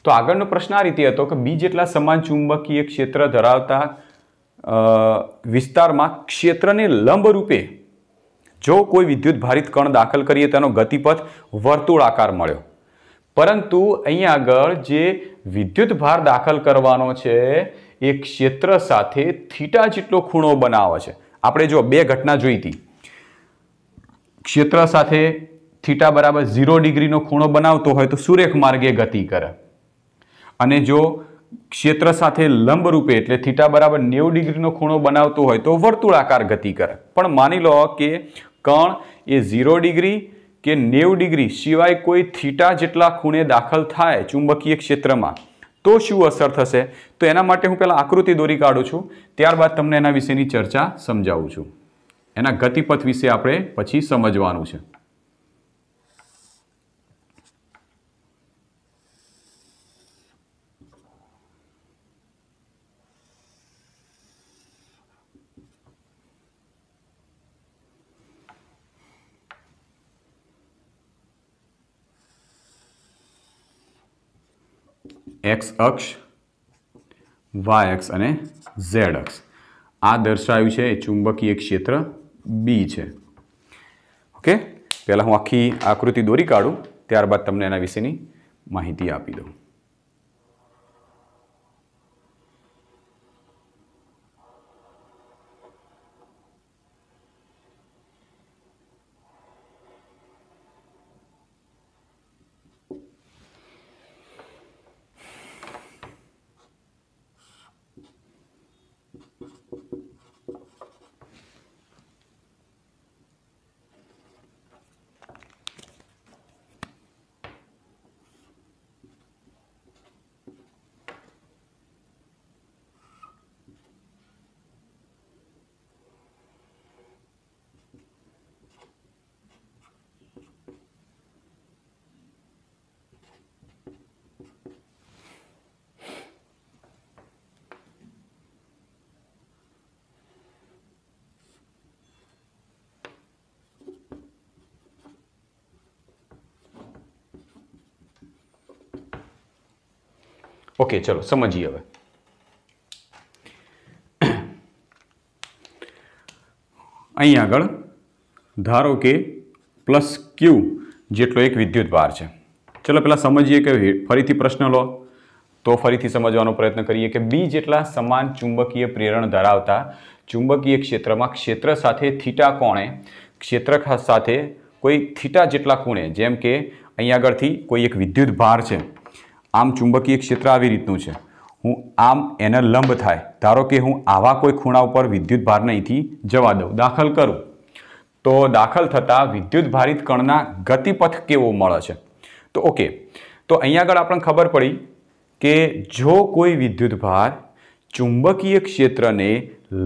તો આગળનો પ્રશ્ન આ રીતે હતો કે બી જેટલા સમાન ચુંબકીય ક્ષેત્ર ધરાવતા વિસ્તારમાં ક્ષેત્રને લંબરૂપે જો કોઈ વિદ્યુત ભારિત કણ દાખલ કરીએ તેનો ગતિપથ વર્તુળાકાર મળ્યો પરંતુ અહીંયા આગળ જે વિદ્યુત ભાર દાખલ કરવાનો છે એ ક્ષેત્ર સાથે થીટા જેટલો ખૂણો બનાવે છે આપણે જો બે ઘટના જોઈ હતી ક્ષેત્ર સાથે થીટા બરાબર ઝીરો ડિગ્રીનો ખૂણો બનાવતો હોય તો સુરેખ માર્ગે ગતિ કરે અને જો ક્ષેત્ર સાથે લંબરૂપે એટલે થીટા બરાબર નેવું ડિગ્રીનો ખૂણો બનાવતો હોય તો વર્તુળાકાર ગતિ કરે પણ માની લો કે કણ એ ઝીરો ડિગ્રી કે નેવું ડિગ્રી સિવાય કોઈ થીટા જેટલા ખૂણે દાખલ થાય ચુંબકીય ક્ષેત્રમાં તો શું અસર થશે તો એના માટે હું પહેલાં આકૃતિ દોરી કાઢું છું ત્યારબાદ તમને એના વિશેની ચર્ચા સમજાવું છું એના ગતિપથ વિશે આપણે પછી સમજવાનું છે એક્સ અક્ષ વાય અક્ષ અને ઝેડ અક્ષ આ દર્શાવ્યું છે એ ચુંબકીય ક્ષેત્ર બી છે ઓકે પહેલાં હું આખી આકૃતિ દોરી કાઢું ત્યારબાદ તમને એના વિશેની માહિતી આપી દઉં ઓકે ચલો સમજીએ હવે અહીં આગળ ધારો કે પ્લસ ક્યુ જેટલો એક વિદ્યુત ભાર છે ચલો પહેલાં સમજીએ કે ફરીથી પ્રશ્ન લો તો ફરીથી સમજવાનો પ્રયત્ન કરીએ કે બી જેટલા સમાન ચુંબકીય પ્રેરણ ધરાવતા ચુંબકીય ક્ષેત્રમાં ક્ષેત્ર સાથે થીટા કોણે ક્ષેત્ર સાથે કોઈ થીટા જેટલા ખૂણે જેમ કે અહીં આગળથી કોઈ એક વિદ્યુત ભાર છે આમ ચુંબકીય ક્ષેત્ર આવી રીતનું છે હું આમ એને લંબ થાય ધારો કે હું આવા કોઈ ખૂણા ઉપર વિદ્યુત વિદ્યુતભારને અહીંથી જવા દઉં દાખલ કરું તો દાખલ થતાં વિદ્યુત ભારિત કણના ગતિપથ કેવો મળે છે તો ઓકે તો અહીંયા આગળ આપણને ખબર પડી કે જો કોઈ વિદ્યુત ભાર ચુંબકીય ક્ષેત્રને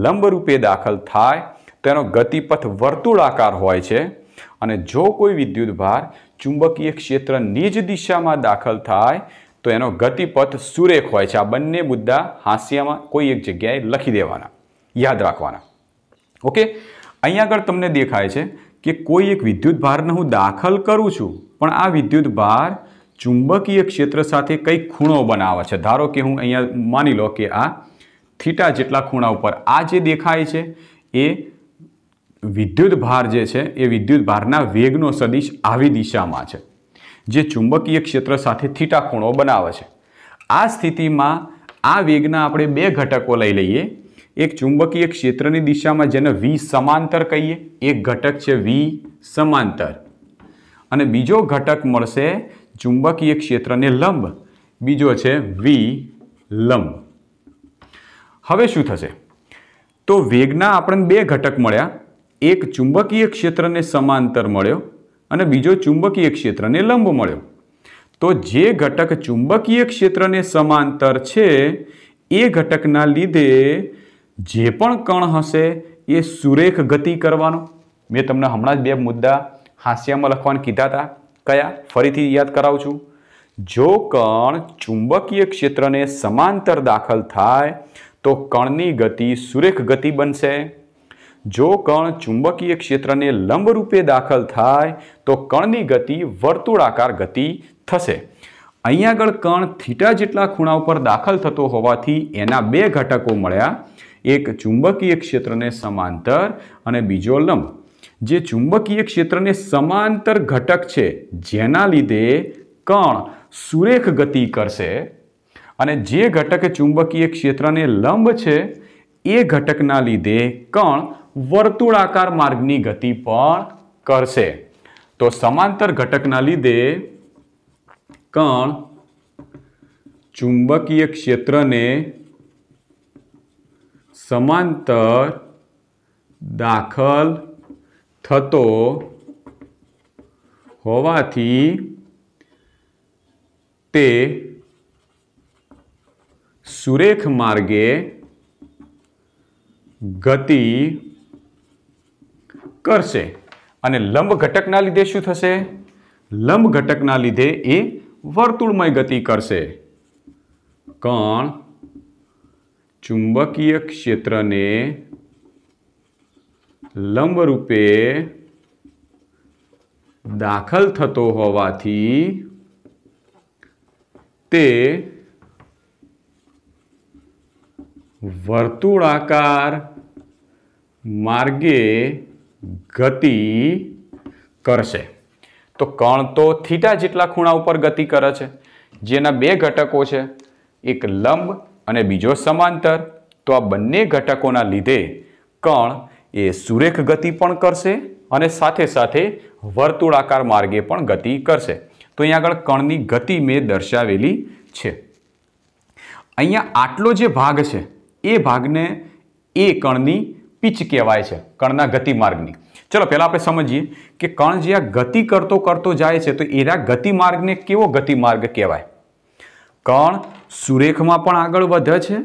લંબરૂપે દાખલ થાય તેનો ગતિપથ વર્તુળાકાર હોય છે અને જો કોઈ વિદ્યુત ભાર ચુંબકીય ક્ષેત્ર નિજ દિશામાં દાખલ થાય તો એનો ગતિપથ સુરેખ હોય છે આ બંને મુદ્દા હાંસિયામાં કોઈ એક જગ્યાએ લખી દેવાના યાદ રાખવાના ઓકે અહીંયા આગળ તમને દેખાય છે કે કોઈ એક વિદ્યુત ભારને હું દાખલ કરું છું પણ આ વિદ્યુત ભાર ચુંબકીય ક્ષેત્ર સાથે કંઈક ખૂણો બનાવે છે ધારો કે હું અહીંયા માની લો કે આ થીટા જેટલા ખૂણા ઉપર આ જે દેખાય છે એ વિદ્યુત ભાર જે છે એ વિદ્યુત ભારના વેગનો સદિશ આવી દિશામાં છે જે ચુંબકીય ક્ષેત્ર સાથે થીટા ખૂણો બનાવે છે આ સ્થિતિમાં આ વેગના આપણે બે ઘટકો લઈ લઈએ એક ચુંબકીય ક્ષેત્રની દિશામાં જેને વી સમાંતર કહીએ એક ઘટક છે વી સમાંતર અને બીજો ઘટક મળશે ચુંબકીય ક્ષેત્રને લંબ બીજો છે વી લંબ હવે શું થશે તો વેગના આપણને બે ઘટક મળ્યા એક ચુંબકીય ક્ષેત્રને સમાંતર મળ્યો અને બીજો ચુંબકીય ક્ષેત્રને લંબ મળ્યો તો જે ઘટક ચુંબકીય ક્ષેત્રને સમાંતર છે એ ઘટકના લીધે જે પણ કણ હશે એ સુરેખ ગતિ કરવાનો મેં તમને હમણાં જ બે મુદ્દા હાસ્યામાં લખવાનું કીધા હતા કયા ફરીથી યાદ કરાવું છું જો કણ ચુંબકીય ક્ષેત્રને સમાંતર દાખલ થાય તો કણની ગતિ સુરેખ ગતિ બનશે જો કણ ચુંબકીય ક્ષેત્રને લંબરૂપે દાખલ થાય તો કણની ગતિ વર્તુળાકાર ગતિ થશે અહીં આગળ કણ થીટા જેટલા ખૂણા ઉપર દાખલ થતો હોવાથી એના બે ઘટકો મળ્યા એક ચુંબકીય ક્ષેત્રને સમાંતર અને બીજો લંબ જે ચુંબકીય ક્ષેત્રને સમાંતર ઘટક છે જેના લીધે કણ સુરેખ ગતિ કરશે અને જે ઘટક ચુંબકીય ક્ષેત્રને લંબ છે એ ઘટકના લીધે કણ વર્તુળાકાર માર્ગની ગતિ પણ કરશે તો સમાંતર ઘટકના લીધે કણ ચુંબકીય ક્ષેત્રને સમાંતર દાખલ થતો હોવાથી તે સુરેખ માર્ગે ગતિ કરશે અને લંબ ઘટકના લીધે શું થશે લંબ ઘટકના લીધે એ વર્તુળમય ગતિ કરશે કણ ચુંબકીય ક્ષેત્રને લંબરૂપે દાખલ થતો હોવાથી તે વર્તુળાકાર માર્ગે ગતિ કરશે તો કણ તો થીટા જેટલા ખૂણા ઉપર ગતિ કરે છે જેના બે ઘટકો છે એક લંબ અને બીજો સમાંતર તો આ બંને ઘટકોના લીધે કણ એ સુરેખ ગતિ પણ કરશે અને સાથે સાથે વર્તુળાકાર માર્ગે પણ ગતિ કરશે તો અહીંયા આગળ કણની ગતિ મેં દર્શાવેલી છે અહીંયા આટલો જે ભાગ છે એ ભાગને એ કણની પીચ કહેવાય છે કણના ગતિમાર્ગની ચલો પહેલાં આપણે સમજીએ કે કણ જે આ ગતિ કરતો કરતો જાય છે તો એના ગતિમાર્ગને કેવો ગતિમાર્ગ કહેવાય કણ સુરેખમાં પણ આગળ વધે છે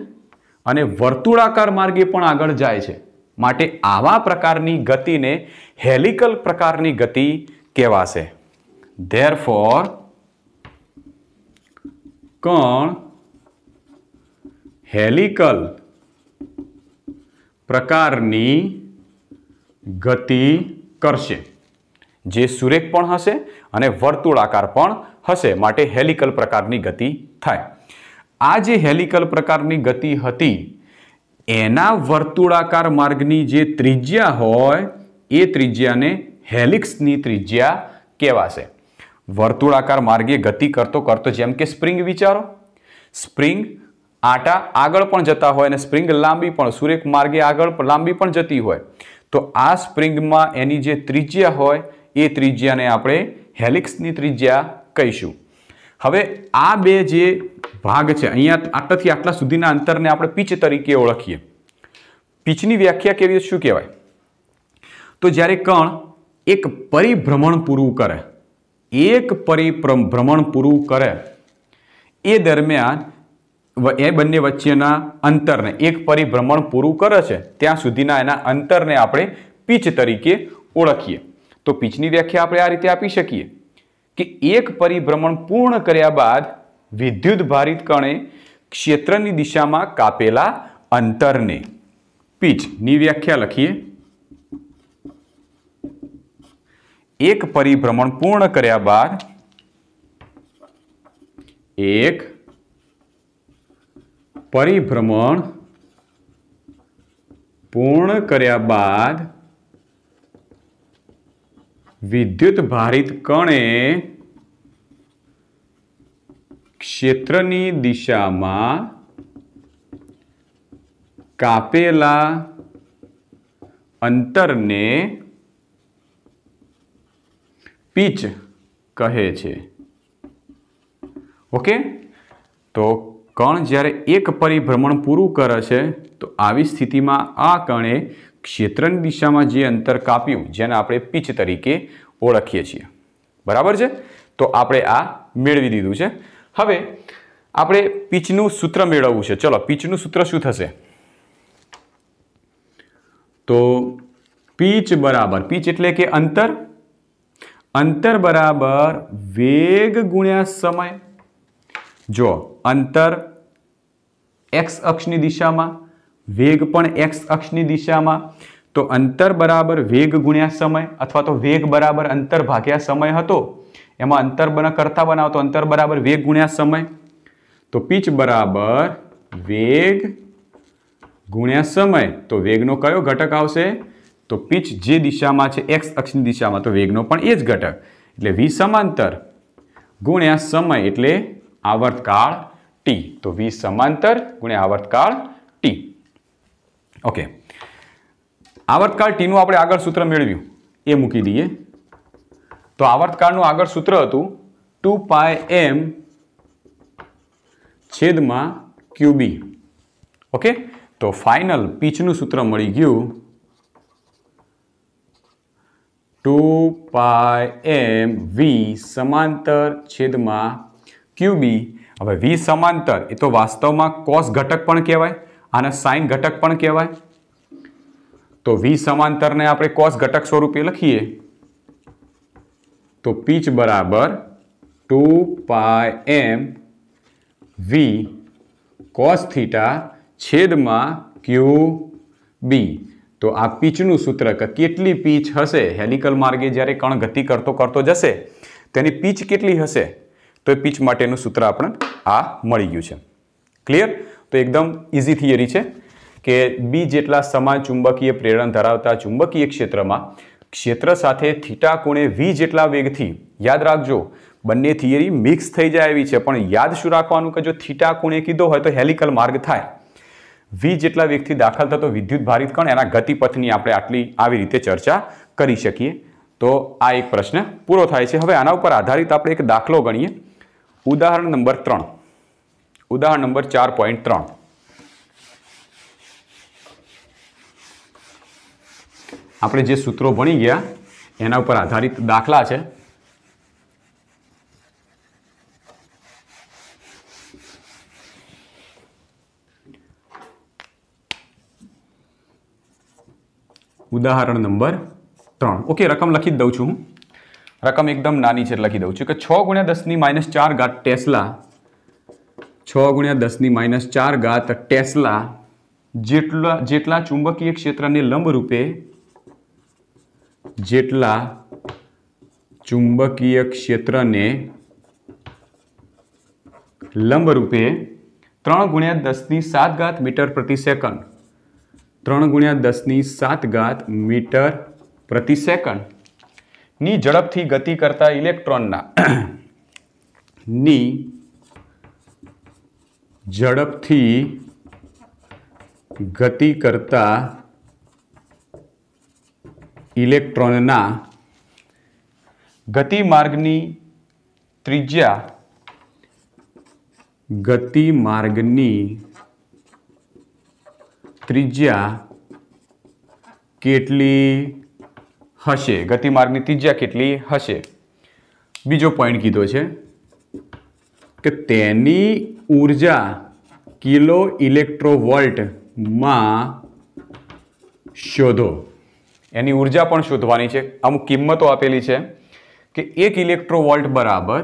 અને વર્તુળાકાર માર્ગે પણ આગળ જાય છે માટે આવા પ્રકારની ગતિને હેલિકલ પ્રકારની ગતિ કહેવાશે ધેર ફોર કણ હેલિકલ પ્રકારની ગતિ કરશે જે સુરેખ પણ હશે અને વર્તુળાકાર પણ હશે માટે હેલિકલ પ્રકારની ગતિ થાય આ જે હેલિકલ પ્રકારની ગતિ હતી એના વર્તુળાકાર માર્ગની જે ત્રિજ્યા હોય એ ત્રિજ્યાને હેલિક્સની ત્રિજ્યા કહેવાશે વર્તુળાકાર માર્ગે ગતિ કરતો કરતો જેમ કે સ્પ્રિંગ વિચારો સ્પ્રિંગ આટા આગળ પણ જતા હોય અને સ્પ્રિંગ લાંબી પણ સુરેખ માર્ગે આગળ લાંબી પણ જતી હોય તો આ સ્પ્રિંગમાં એની જે ત્રિજ્યા હોય એ ત્રિજ્યાને આપણે હેલિક્સની ત્રિજ્યા કહીશું હવે આ બે જે ભાગ છે અહીંયા આટલાથી આટલા સુધીના અંતરને આપણે પીચ તરીકે ઓળખીએ પીચની વ્યાખ્યા કેવી શું કહેવાય તો જ્યારે કણ એક પરિભ્રમણ પૂરું કરે એક પરિભ્રમણ પૂરું કરે એ દરમિયાન એ બંને વચ્ચેના અંતરને એક પરિભ્રમણ પૂરું કરે છે ત્યાં સુધીના એના અંતરને આપણે પીચ તરીકે ઓળખીએ તો પીચની વ્યાખ્યા આપણે આ રીતે આપી શકીએ કે એક પરિભ્રમણ પૂર્ણ કર્યા બાદ વિદ્યુત ભારિત કણે ક્ષેત્રની દિશામાં કાપેલા અંતરને પીચની વ્યાખ્યા લખીએ એક પરિભ્રમણ પૂર્ણ કર્યા બાદ એક પરિભ્રમણ પૂર્ણ કર્યા બાદ વિદ્યુત ભારિત કણે ક્ષેત્રની દિશામાં કાપેલા અંતરને પીચ કહે છે ઓકે તો કણ જ્યારે એક પરિભ્રમણ પૂરું કરે છે તો આવી સ્થિતિમાં આ કણે ક્ષેત્રની દિશામાં જે અંતર કાપ્યું જેને આપણે પીચ તરીકે ઓળખીએ છીએ બરાબર છે તો આપણે આ મેળવી દીધું છે હવે આપણે પીચનું સૂત્ર મેળવવું છે ચલો પીચનું સૂત્ર શું થશે તો પીચ બરાબર પીચ એટલે કે અંતર અંતર બરાબર વેગ ગુણ્યા સમય જો અંતર એક્સ અક્ષની દિશામાં વેગ પણ એક્સ અક્ષની દિશામાં તો અંતર બરાબર વેગ ગુણ્યા સમય અથવા તો વેગ બરાબર અંતર ભાગ્યા સમય હતો એમાં અંતર બના કરતા બનાવો તો અંતર બરાબર વેગ ગુણ્યા સમય તો પીચ બરાબર વેગ ગુણ્યા સમય તો વેગનો કયો ઘટક આવશે તો પીચ જે દિશામાં છે એક્સ અક્ષની દિશામાં તો વેગનો પણ એ જ ઘટક એટલે વી સમાંતર ગુણ્યા સમય એટલે આવર્તકાળ ટી તો વી સમાંતર ગુણ્યા આવર્તકાળ ટી ઓકે આવર્તકાળ ટીનું આપણે આગળ સૂત્ર મેળવ્યું એ મૂકી દઈએ તો આવર્તકાળનું આગળ સૂત્ર હતું ટુ પાય એમ છેદમાં ક્યુબી ઓકે તો ફાઇનલ પીચનું સૂત્ર મળી ગયું ટુ પાય એમ વી સમાંતર છેદમાં ક્યુબી હવે વી સમાંતર એ તો વાસ્તવમાં કોસ ઘટક પણ કહેવાય આને સાઇન ઘટક પણ કહેવાય તો વી સમાંતરને આપણે કોસ ઘટક સ્વરૂપે લખીએ તો પીચ બરાબર two pi M V cos theta છેદમાં ક્યુ બી તો આ પીચનું સૂત્ર કેટલી પીચ હશે હેલિકલ માર્ગે જ્યારે કણ ગતિ કરતો કરતો જશે તેની પીચ કેટલી હશે તો એ પીચ માટેનું સૂત્ર આપણને આ મળી ગયું છે ક્લિયર તો એકદમ ઇઝી થિયરી છે કે બી જેટલા સમાન ચુંબકીય પ્રેરણ ધરાવતા ચુંબકીય ક્ષેત્રમાં ક્ષેત્ર સાથે થીટા કોણે વી જેટલા વેગથી યાદ રાખજો બંને થિયરી મિક્સ થઈ જાય એવી છે પણ યાદ શું રાખવાનું કે જો થીટા કોણે કીધો હોય તો હેલિકલ માર્ગ થાય વી જેટલા વેગથી દાખલ થતો વિદ્યુત ભારિત કણ એના ગતિપથની આપણે આટલી આવી રીતે ચર્ચા કરી શકીએ તો આ એક પ્રશ્ન પૂરો થાય છે હવે આના ઉપર આધારિત આપણે એક દાખલો ગણીએ ઉદાહરણ નંબર ત્રણ ઉદાહરણ નંબર ચાર પોઈન્ટ ત્રણ આપણે જે સૂત્રો ભણી ગયા એના ઉપર આધારિત દાખલા છે ઉદાહરણ નંબર ત્રણ ઓકે રકમ લખી જ દઉં છું હું રકમ એકદમ નાની છે એટલે લખી દઉં છું કે છ ગુણ્યા દસની માઇનસ ચાર ગાત ટેસ્લા છ ગુણ્યા દસની માઇનસ ચાર ગાત ટેસ્લા જેટલા જેટલા ચુંબકીય ક્ષેત્રને લંબરૂપે જેટલા ચુંબકીય ક્ષેત્રને લંબરૂપે ત્રણ ગુણ્યા દસની સાત ગાત મીટર પ્રતિ સેકન્ડ ત્રણ ગુણ્યા દસની સાત ગાત મીટર પ્રતિ સેકન્ડ ની ઝડપથી ગતિ કરતા ઇલેક્ટ્રોનના ની ઝડપથી ગતિ કરતા ઇલેક્ટ્રોનના ગતિમાર્ગની માર્ગની ત્રિજ્યા ગતિ માર્ગની ત્રિજ્યા કેટલી હશે ગતિમાર્ગની ત્રિજ્યા કેટલી હશે બીજો પોઈન્ટ કીધો છે કે તેની ઊર્જા કિલો ઇલેક્ટ્રોવોલ્ટમાં શોધો એની ઉર્જા પણ શોધવાની છે અમુક કિંમતો આપેલી છે કે એક ઇલેક્ટ્રોવોલ્ટ બરાબર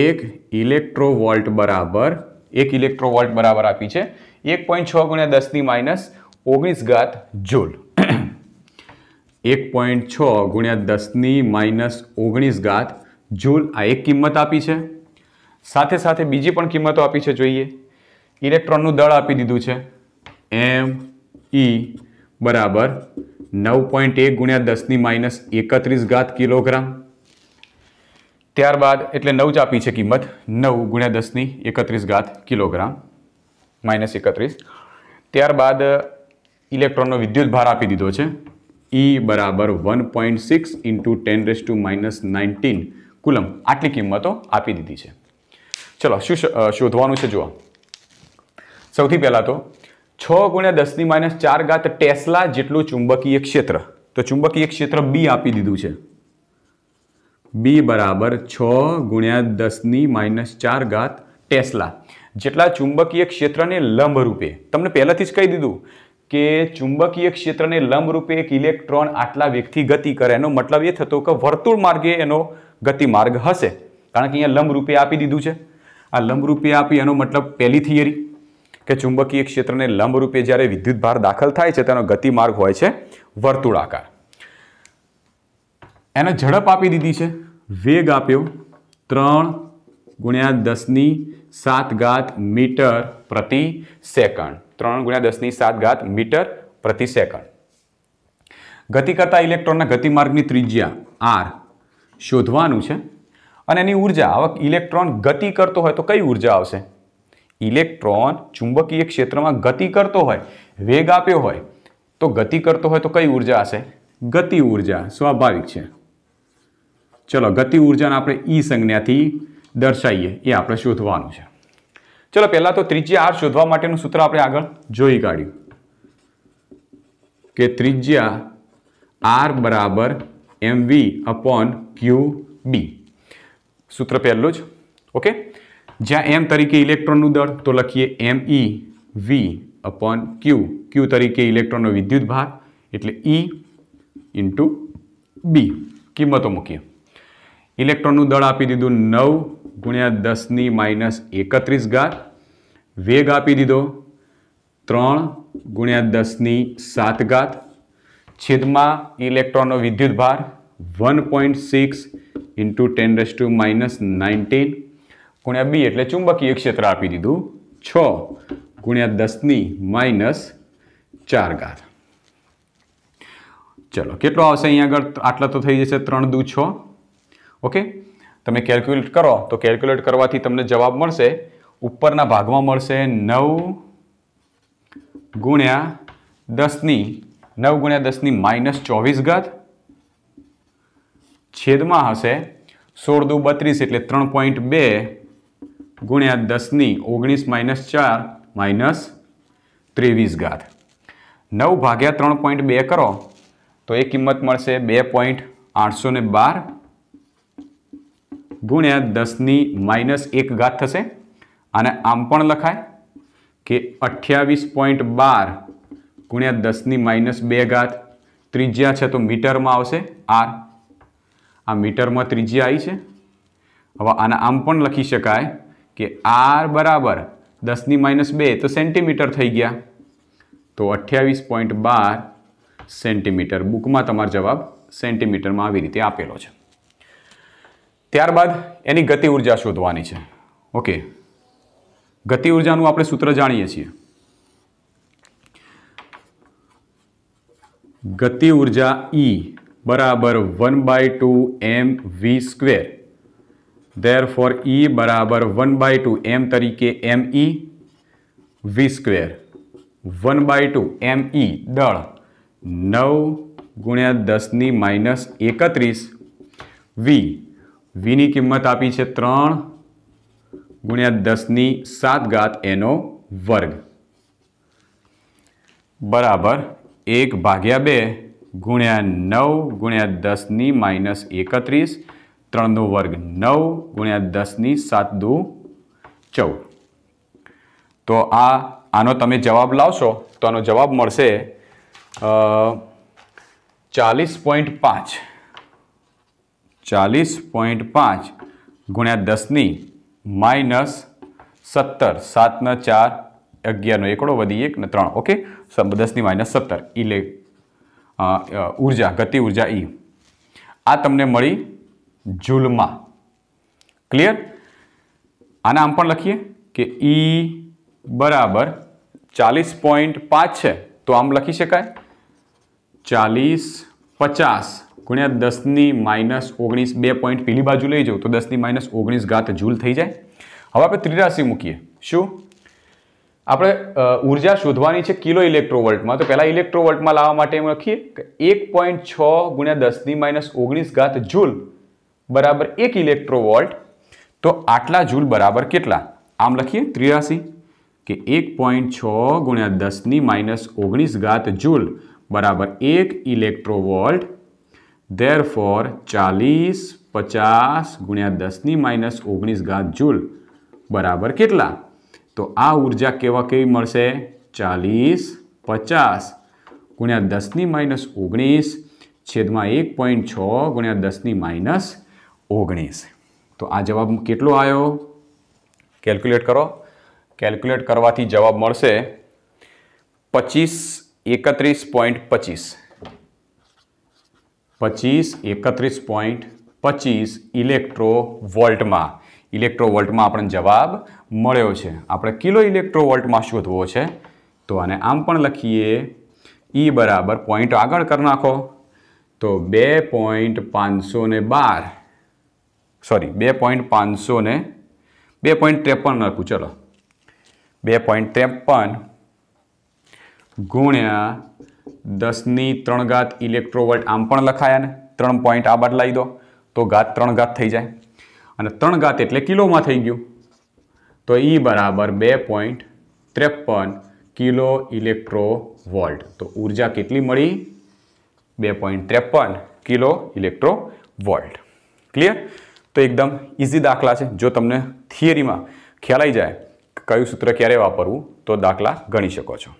એક ઇલેક્ટ્રોવોલ્ટ બરાબર એક ઇલેક્ટ્રોવોલ્ટ બરાબર આપી છે એક પોઈન્ટ છ ગુણ્યા દસની માઇનસ ઓગણીસ ઘાત જૂલ એક પોઈન્ટ છ ગુણ્યા દસની માઇનસ ઓગણીસ ઘાત જૂલ આ એક કિંમત આપી છે સાથે સાથે બીજી પણ કિંમતો આપી છે જોઈએ ઇલેક્ટ્રોનનું દળ આપી દીધું છે એમ ઈ બરાબર નવ પોઈન્ટ એક ગુણ્યા દસની માઇનસ એકત્રીસ ઘાત કિલોગ્રામ ત્યારબાદ એટલે નવ જ આપી છે કિંમત નવ ગુણ્યા દસની એકત્રીસ ઘાત કિલોગ્રામ માઇનસ એકત્રીસ ત્યારબાદ ઇલેક્ટ્રોનનો વિદ્યુત ભાર આપી દીધો છે ઈ e બરાબર one point six into ten raise to minus nineteen coulomb આટલી કિંમતો આપી દીધી છે ચલો શું શોધવાનું છે જુઓ સૌથી પહેલાં તો છ ગુણ્યા દસની માઇનસ ચાર ગાત ટેસ્લા જેટલું ચુંબકીય ક્ષેત્ર તો ચુંબકીય ક્ષેત્ર બી આપી દીધું છે બી બરાબર છ ગુણ્યા દસની માઇનસ ચાર ગાત ટેસ્લા જેટલા ચુંબકીય ક્ષેત્રને લંબરૂપે તમને પહેલાંથી જ કહી દીધું કે ચુંબકીય ક્ષેત્રને લંબરૂપે એક ઇલેક્ટ્રોન આટલા વેગથી ગતિ કરે એનો મતલબ એ થતો કે વર્તુળ માર્ગે એનો ગતિમાર્ગ હશે કારણ કે અહીંયા લંબરૂપે આપી દીધું છે આ લંબરૂપે આપી એનો મતલબ પહેલી થિયરી કે ચુંબકીય ક્ષેત્રને લંબરૂપે જ્યારે વિદ્યુત ભાર દાખલ થાય છે તેનો ગતિમાર્ગ હોય છે વર્તુળાકાર એને ઝડપ આપી દીધી છે વેગ આપ્યો ત્રણ ગુણ્યા દસની સાત ઘાત મીટર પ્રતિ સેકન્ડ ત્રણ ગુણ્યા દસની સાત ઘાત મીટર પ્રતિ સેકન્ડ ગતિ કરતા ઇલેક્ટ્રોનના ગતિમાર્ગની ત્રિજ્યા આર શોધવાનું છે અને એની ઉર્જા આવક ઇલેક્ટ્રોન ગતિ કરતો હોય તો કઈ ઉર્જા આવશે ઇલેક્ટ્રોન ચુંબકીય ક્ષેત્રમાં ગતિ કરતો હોય વેગ આપ્યો હોય તો ગતિ કરતો હોય તો કઈ ઉર્જા હશે ગતિ ઉર્જા સ્વાભાવિક છે ચલો ગતિ ઉર્જાને આપણે ઈ સંજ્ઞાથી દર્શાવીએ એ આપણે શોધવાનું છે ચલો પહેલા તો ત્રીજી આર શોધવા માટેનું સૂત્ર આપણે આગળ જોઈ કાઢ્યું કે ત્રિજ્યા આર બરાબર એમ વી અપોન ક્યુ બી સૂત્ર પહેલું જ ઓકે જ્યાં એમ તરીકે ઇલેક્ટ્રોનનું દળ તો લખીએ એમ ઈ વી અપોન ક્યુ ક્યુ તરીકે ઇલેક્ટ્રોનનો વિદ્યુત ભાર એટલે ઈ ઇન્ટુ બી કિંમતો મૂકીએ ઇલેક્ટ્રોનનું દળ આપી દીધું નવ ગુણ્યા દસની માઇનસ એકત્રીસ ઘાત વેગ આપી દીધો ત્રણ ગુણ્યા દસની સાત ઘાત છેદમાં ઇલેક્ટ્રોનનો ભાર one point six into ten raise to minus nineteen ગુણ્યા બી એટલે ચુંબકીય ક્ષેત્ર આપી દીધું છ ગુણ્યા દસની માઇનસ ચાર ઘાત ચલો કેટલો આવશે અહીંયા આગળ આટલા તો થઈ જશે ત્રણ દુ છ ઓકે તમે કેલ્ક્યુલેટ કરો તો કેલ્ક્યુલેટ કરવાથી તમને જવાબ મળશે ઉપરના ભાગમાં મળશે નવ ગુણ્યા દસની નવ ગુણ્યા દસની માઇનસ ચોવીસ ઘાત છેદમાં હશે સોળ દુ બત્રીસ એટલે ત્રણ પોઈન્ટ બે ગુણ્યા દસની ઓગણીસ માઇનસ ચાર માઇનસ ત્રેવીસ ઘાત નવ ભાગ્યા ત્રણ પોઈન્ટ બે કરો તો એ કિંમત મળશે બે પોઈન્ટ આઠસો ને બાર ગુણ્યા દસની માઇનસ એક ઘાત થશે અને આમ પણ લખાય કે અઠ્યાવીસ પોઈન્ટ બાર ગુણ્યા દસની માઇનસ બે ઘાત ત્રિજ્યા છે તો મીટરમાં આવશે આર આ મીટરમાં ત્રિજ્યા આવી છે હવે આને આમ પણ લખી શકાય કે આર બરાબર દસની માઇનસ બે તો સેન્ટીમીટર થઈ ગયા તો અઠ્યાવીસ પોઈન્ટ બાર સેન્ટીમીટર બુકમાં તમારો જવાબ સેન્ટીમીટરમાં આવી રીતે આપેલો છે ત્યારબાદ એની ગતિ ઉર્જા શોધવાની છે ઓકે ગતિ ઉર્જાનું આપણે સૂત્ર જાણીએ છીએ ગતિ ઉર્જા ઈ e બરાબર one by two M V square therefore E બરાબર વન બાય ટુ એમ તરીકે M E V square one by two M E દળ નવ ગુણ્યા દસની માઇનસ એકત્રીસ વી વીની કિંમત આપી છે ત્રણ ગુણ્યા દસની સાત ગાત એનો વર્ગ બરાબર એક ભાગ્યા બે ગુણ્યા નવ ગુણ્યા દસની માઇનસ એકત્રીસ ત્રણનો વર્ગ નવ ગુણ્યા દસની સાત દુ ચૌદ તો આ આનો તમે જવાબ લાવશો તો આનો જવાબ મળશે ચાલીસ પોઈન્ટ પાંચ ચાલીસ પોઈન્ટ પાંચ ગુણ્યા દસની માઇનસ સત્તર સાતના ચાર અગિયારનો એકડો વધી એક ને ત્રણ ઓકે દસની માઇનસ સત્તર ઇલે ઉર્જા ગતિ ઉર્જા ઈ આ તમને મળી જુલમાં ક્લિયર આના આમ પણ લખીએ કે ઈ બરાબર ચાલીસ પોઈન્ટ પાંચ છે તો આમ લખી શકાય ચાલીસ પચાસ ગુણ્યા દસની માઇનસ ઓગણીસ બે પોઈન્ટ પેલી બાજુ લઈ જાઉં તો દસની માઇનસ ઓગણીસ ઘાત જૂલ થઈ જાય હવે આપણે ત્રિરાશી મૂકીએ શું આપણે ઉર્જા શોધવાની છે કિલો ઇલેક્ટ્રોવોલ્ટમાં તો પહેલાં ઇલેક્ટ્રોવર્ટમાં લાવવા માટે એમ લખીએ કે એક પોઈન્ટ છ ગુણ્યા દસની માઇનસ ઓગણીસ ઘાત જૂલ બરાબર એક ઇલેક્ટ્રોવોલ્ટ તો આટલા જૂલ બરાબર કેટલા આમ લખીએ ત્રિરાશી કે એક પોઈન્ટ છ ગુણ્યા દસની માઇનસ ઓગણીસ ઘાત જૂલ બરાબર એક ઇલેક્ટ્રોવોલ્ટ દેર ફોર ચાલીસ પચાસ ગુણ્યા દસની માઇનસ ઓગણીસ ઘાત જૂલ બરાબર કેટલા તો આ ઉર્જા કેવા કેવી મળશે ચાલીસ પચાસ ગુણ્યા દસની માઇનસ ઓગણીસ છેદમાં એક પોઈન્ટ છ ગુણ્યા દસની માઇનસ ઓગણીસ તો આ જવાબ કેટલો આવ્યો કેલ્ક્યુલેટ કરો કેલ્ક્યુલેટ કરવાથી જવાબ મળશે પચીસ એકત્રીસ પોઈન્ટ પચીસ પચીસ એકત્રીસ પોઈન્ટ પચીસ ઇલેક્ટ્રોવોલ્ટમાં ઇલેક્ટ્રોવોલ્ટમાં આપણને જવાબ મળ્યો છે આપણે કિલો ઇલેક્ટ્રોવોલ્ટમાં શોધવો છે તો આને આમ પણ લખીએ ઈ બરાબર પોઈન્ટ આગળ કરી નાખો તો બે પોઈન્ટ પાંચસો ને બાર સોરી બે પોઈન્ટ પાંચસો ને બે પોઈન્ટ ત્રેપન લખું ચલો બે પોઈન્ટ ત્રેપન ગુણ્યા દસની ત્રણ ઘાત ઇલેક્ટ્રોવોલ્ટ આમ પણ લખાયા ને ત્રણ પોઈન્ટ આ બાદ બદલાવી દો તો ઘાત ત્રણ ઘાત થઈ જાય અને ત્રણ ઘાત એટલે કિલોમાં થઈ ગયું તો એ બરાબર બે પોઈન્ટ ત્રેપન કિલો ઇલેક્ટ્રો તો ઉર્જા કેટલી મળી બે પોઈન્ટ ત્રેપન કિલો ઇલેક્ટ્રો ક્લિયર તો એકદમ ઇઝી દાખલા છે જો તમને થિયરીમાં ખ્યાલ આવી જાય કયું સૂત્ર ક્યારે વાપરવું તો દાખલા ગણી શકો છો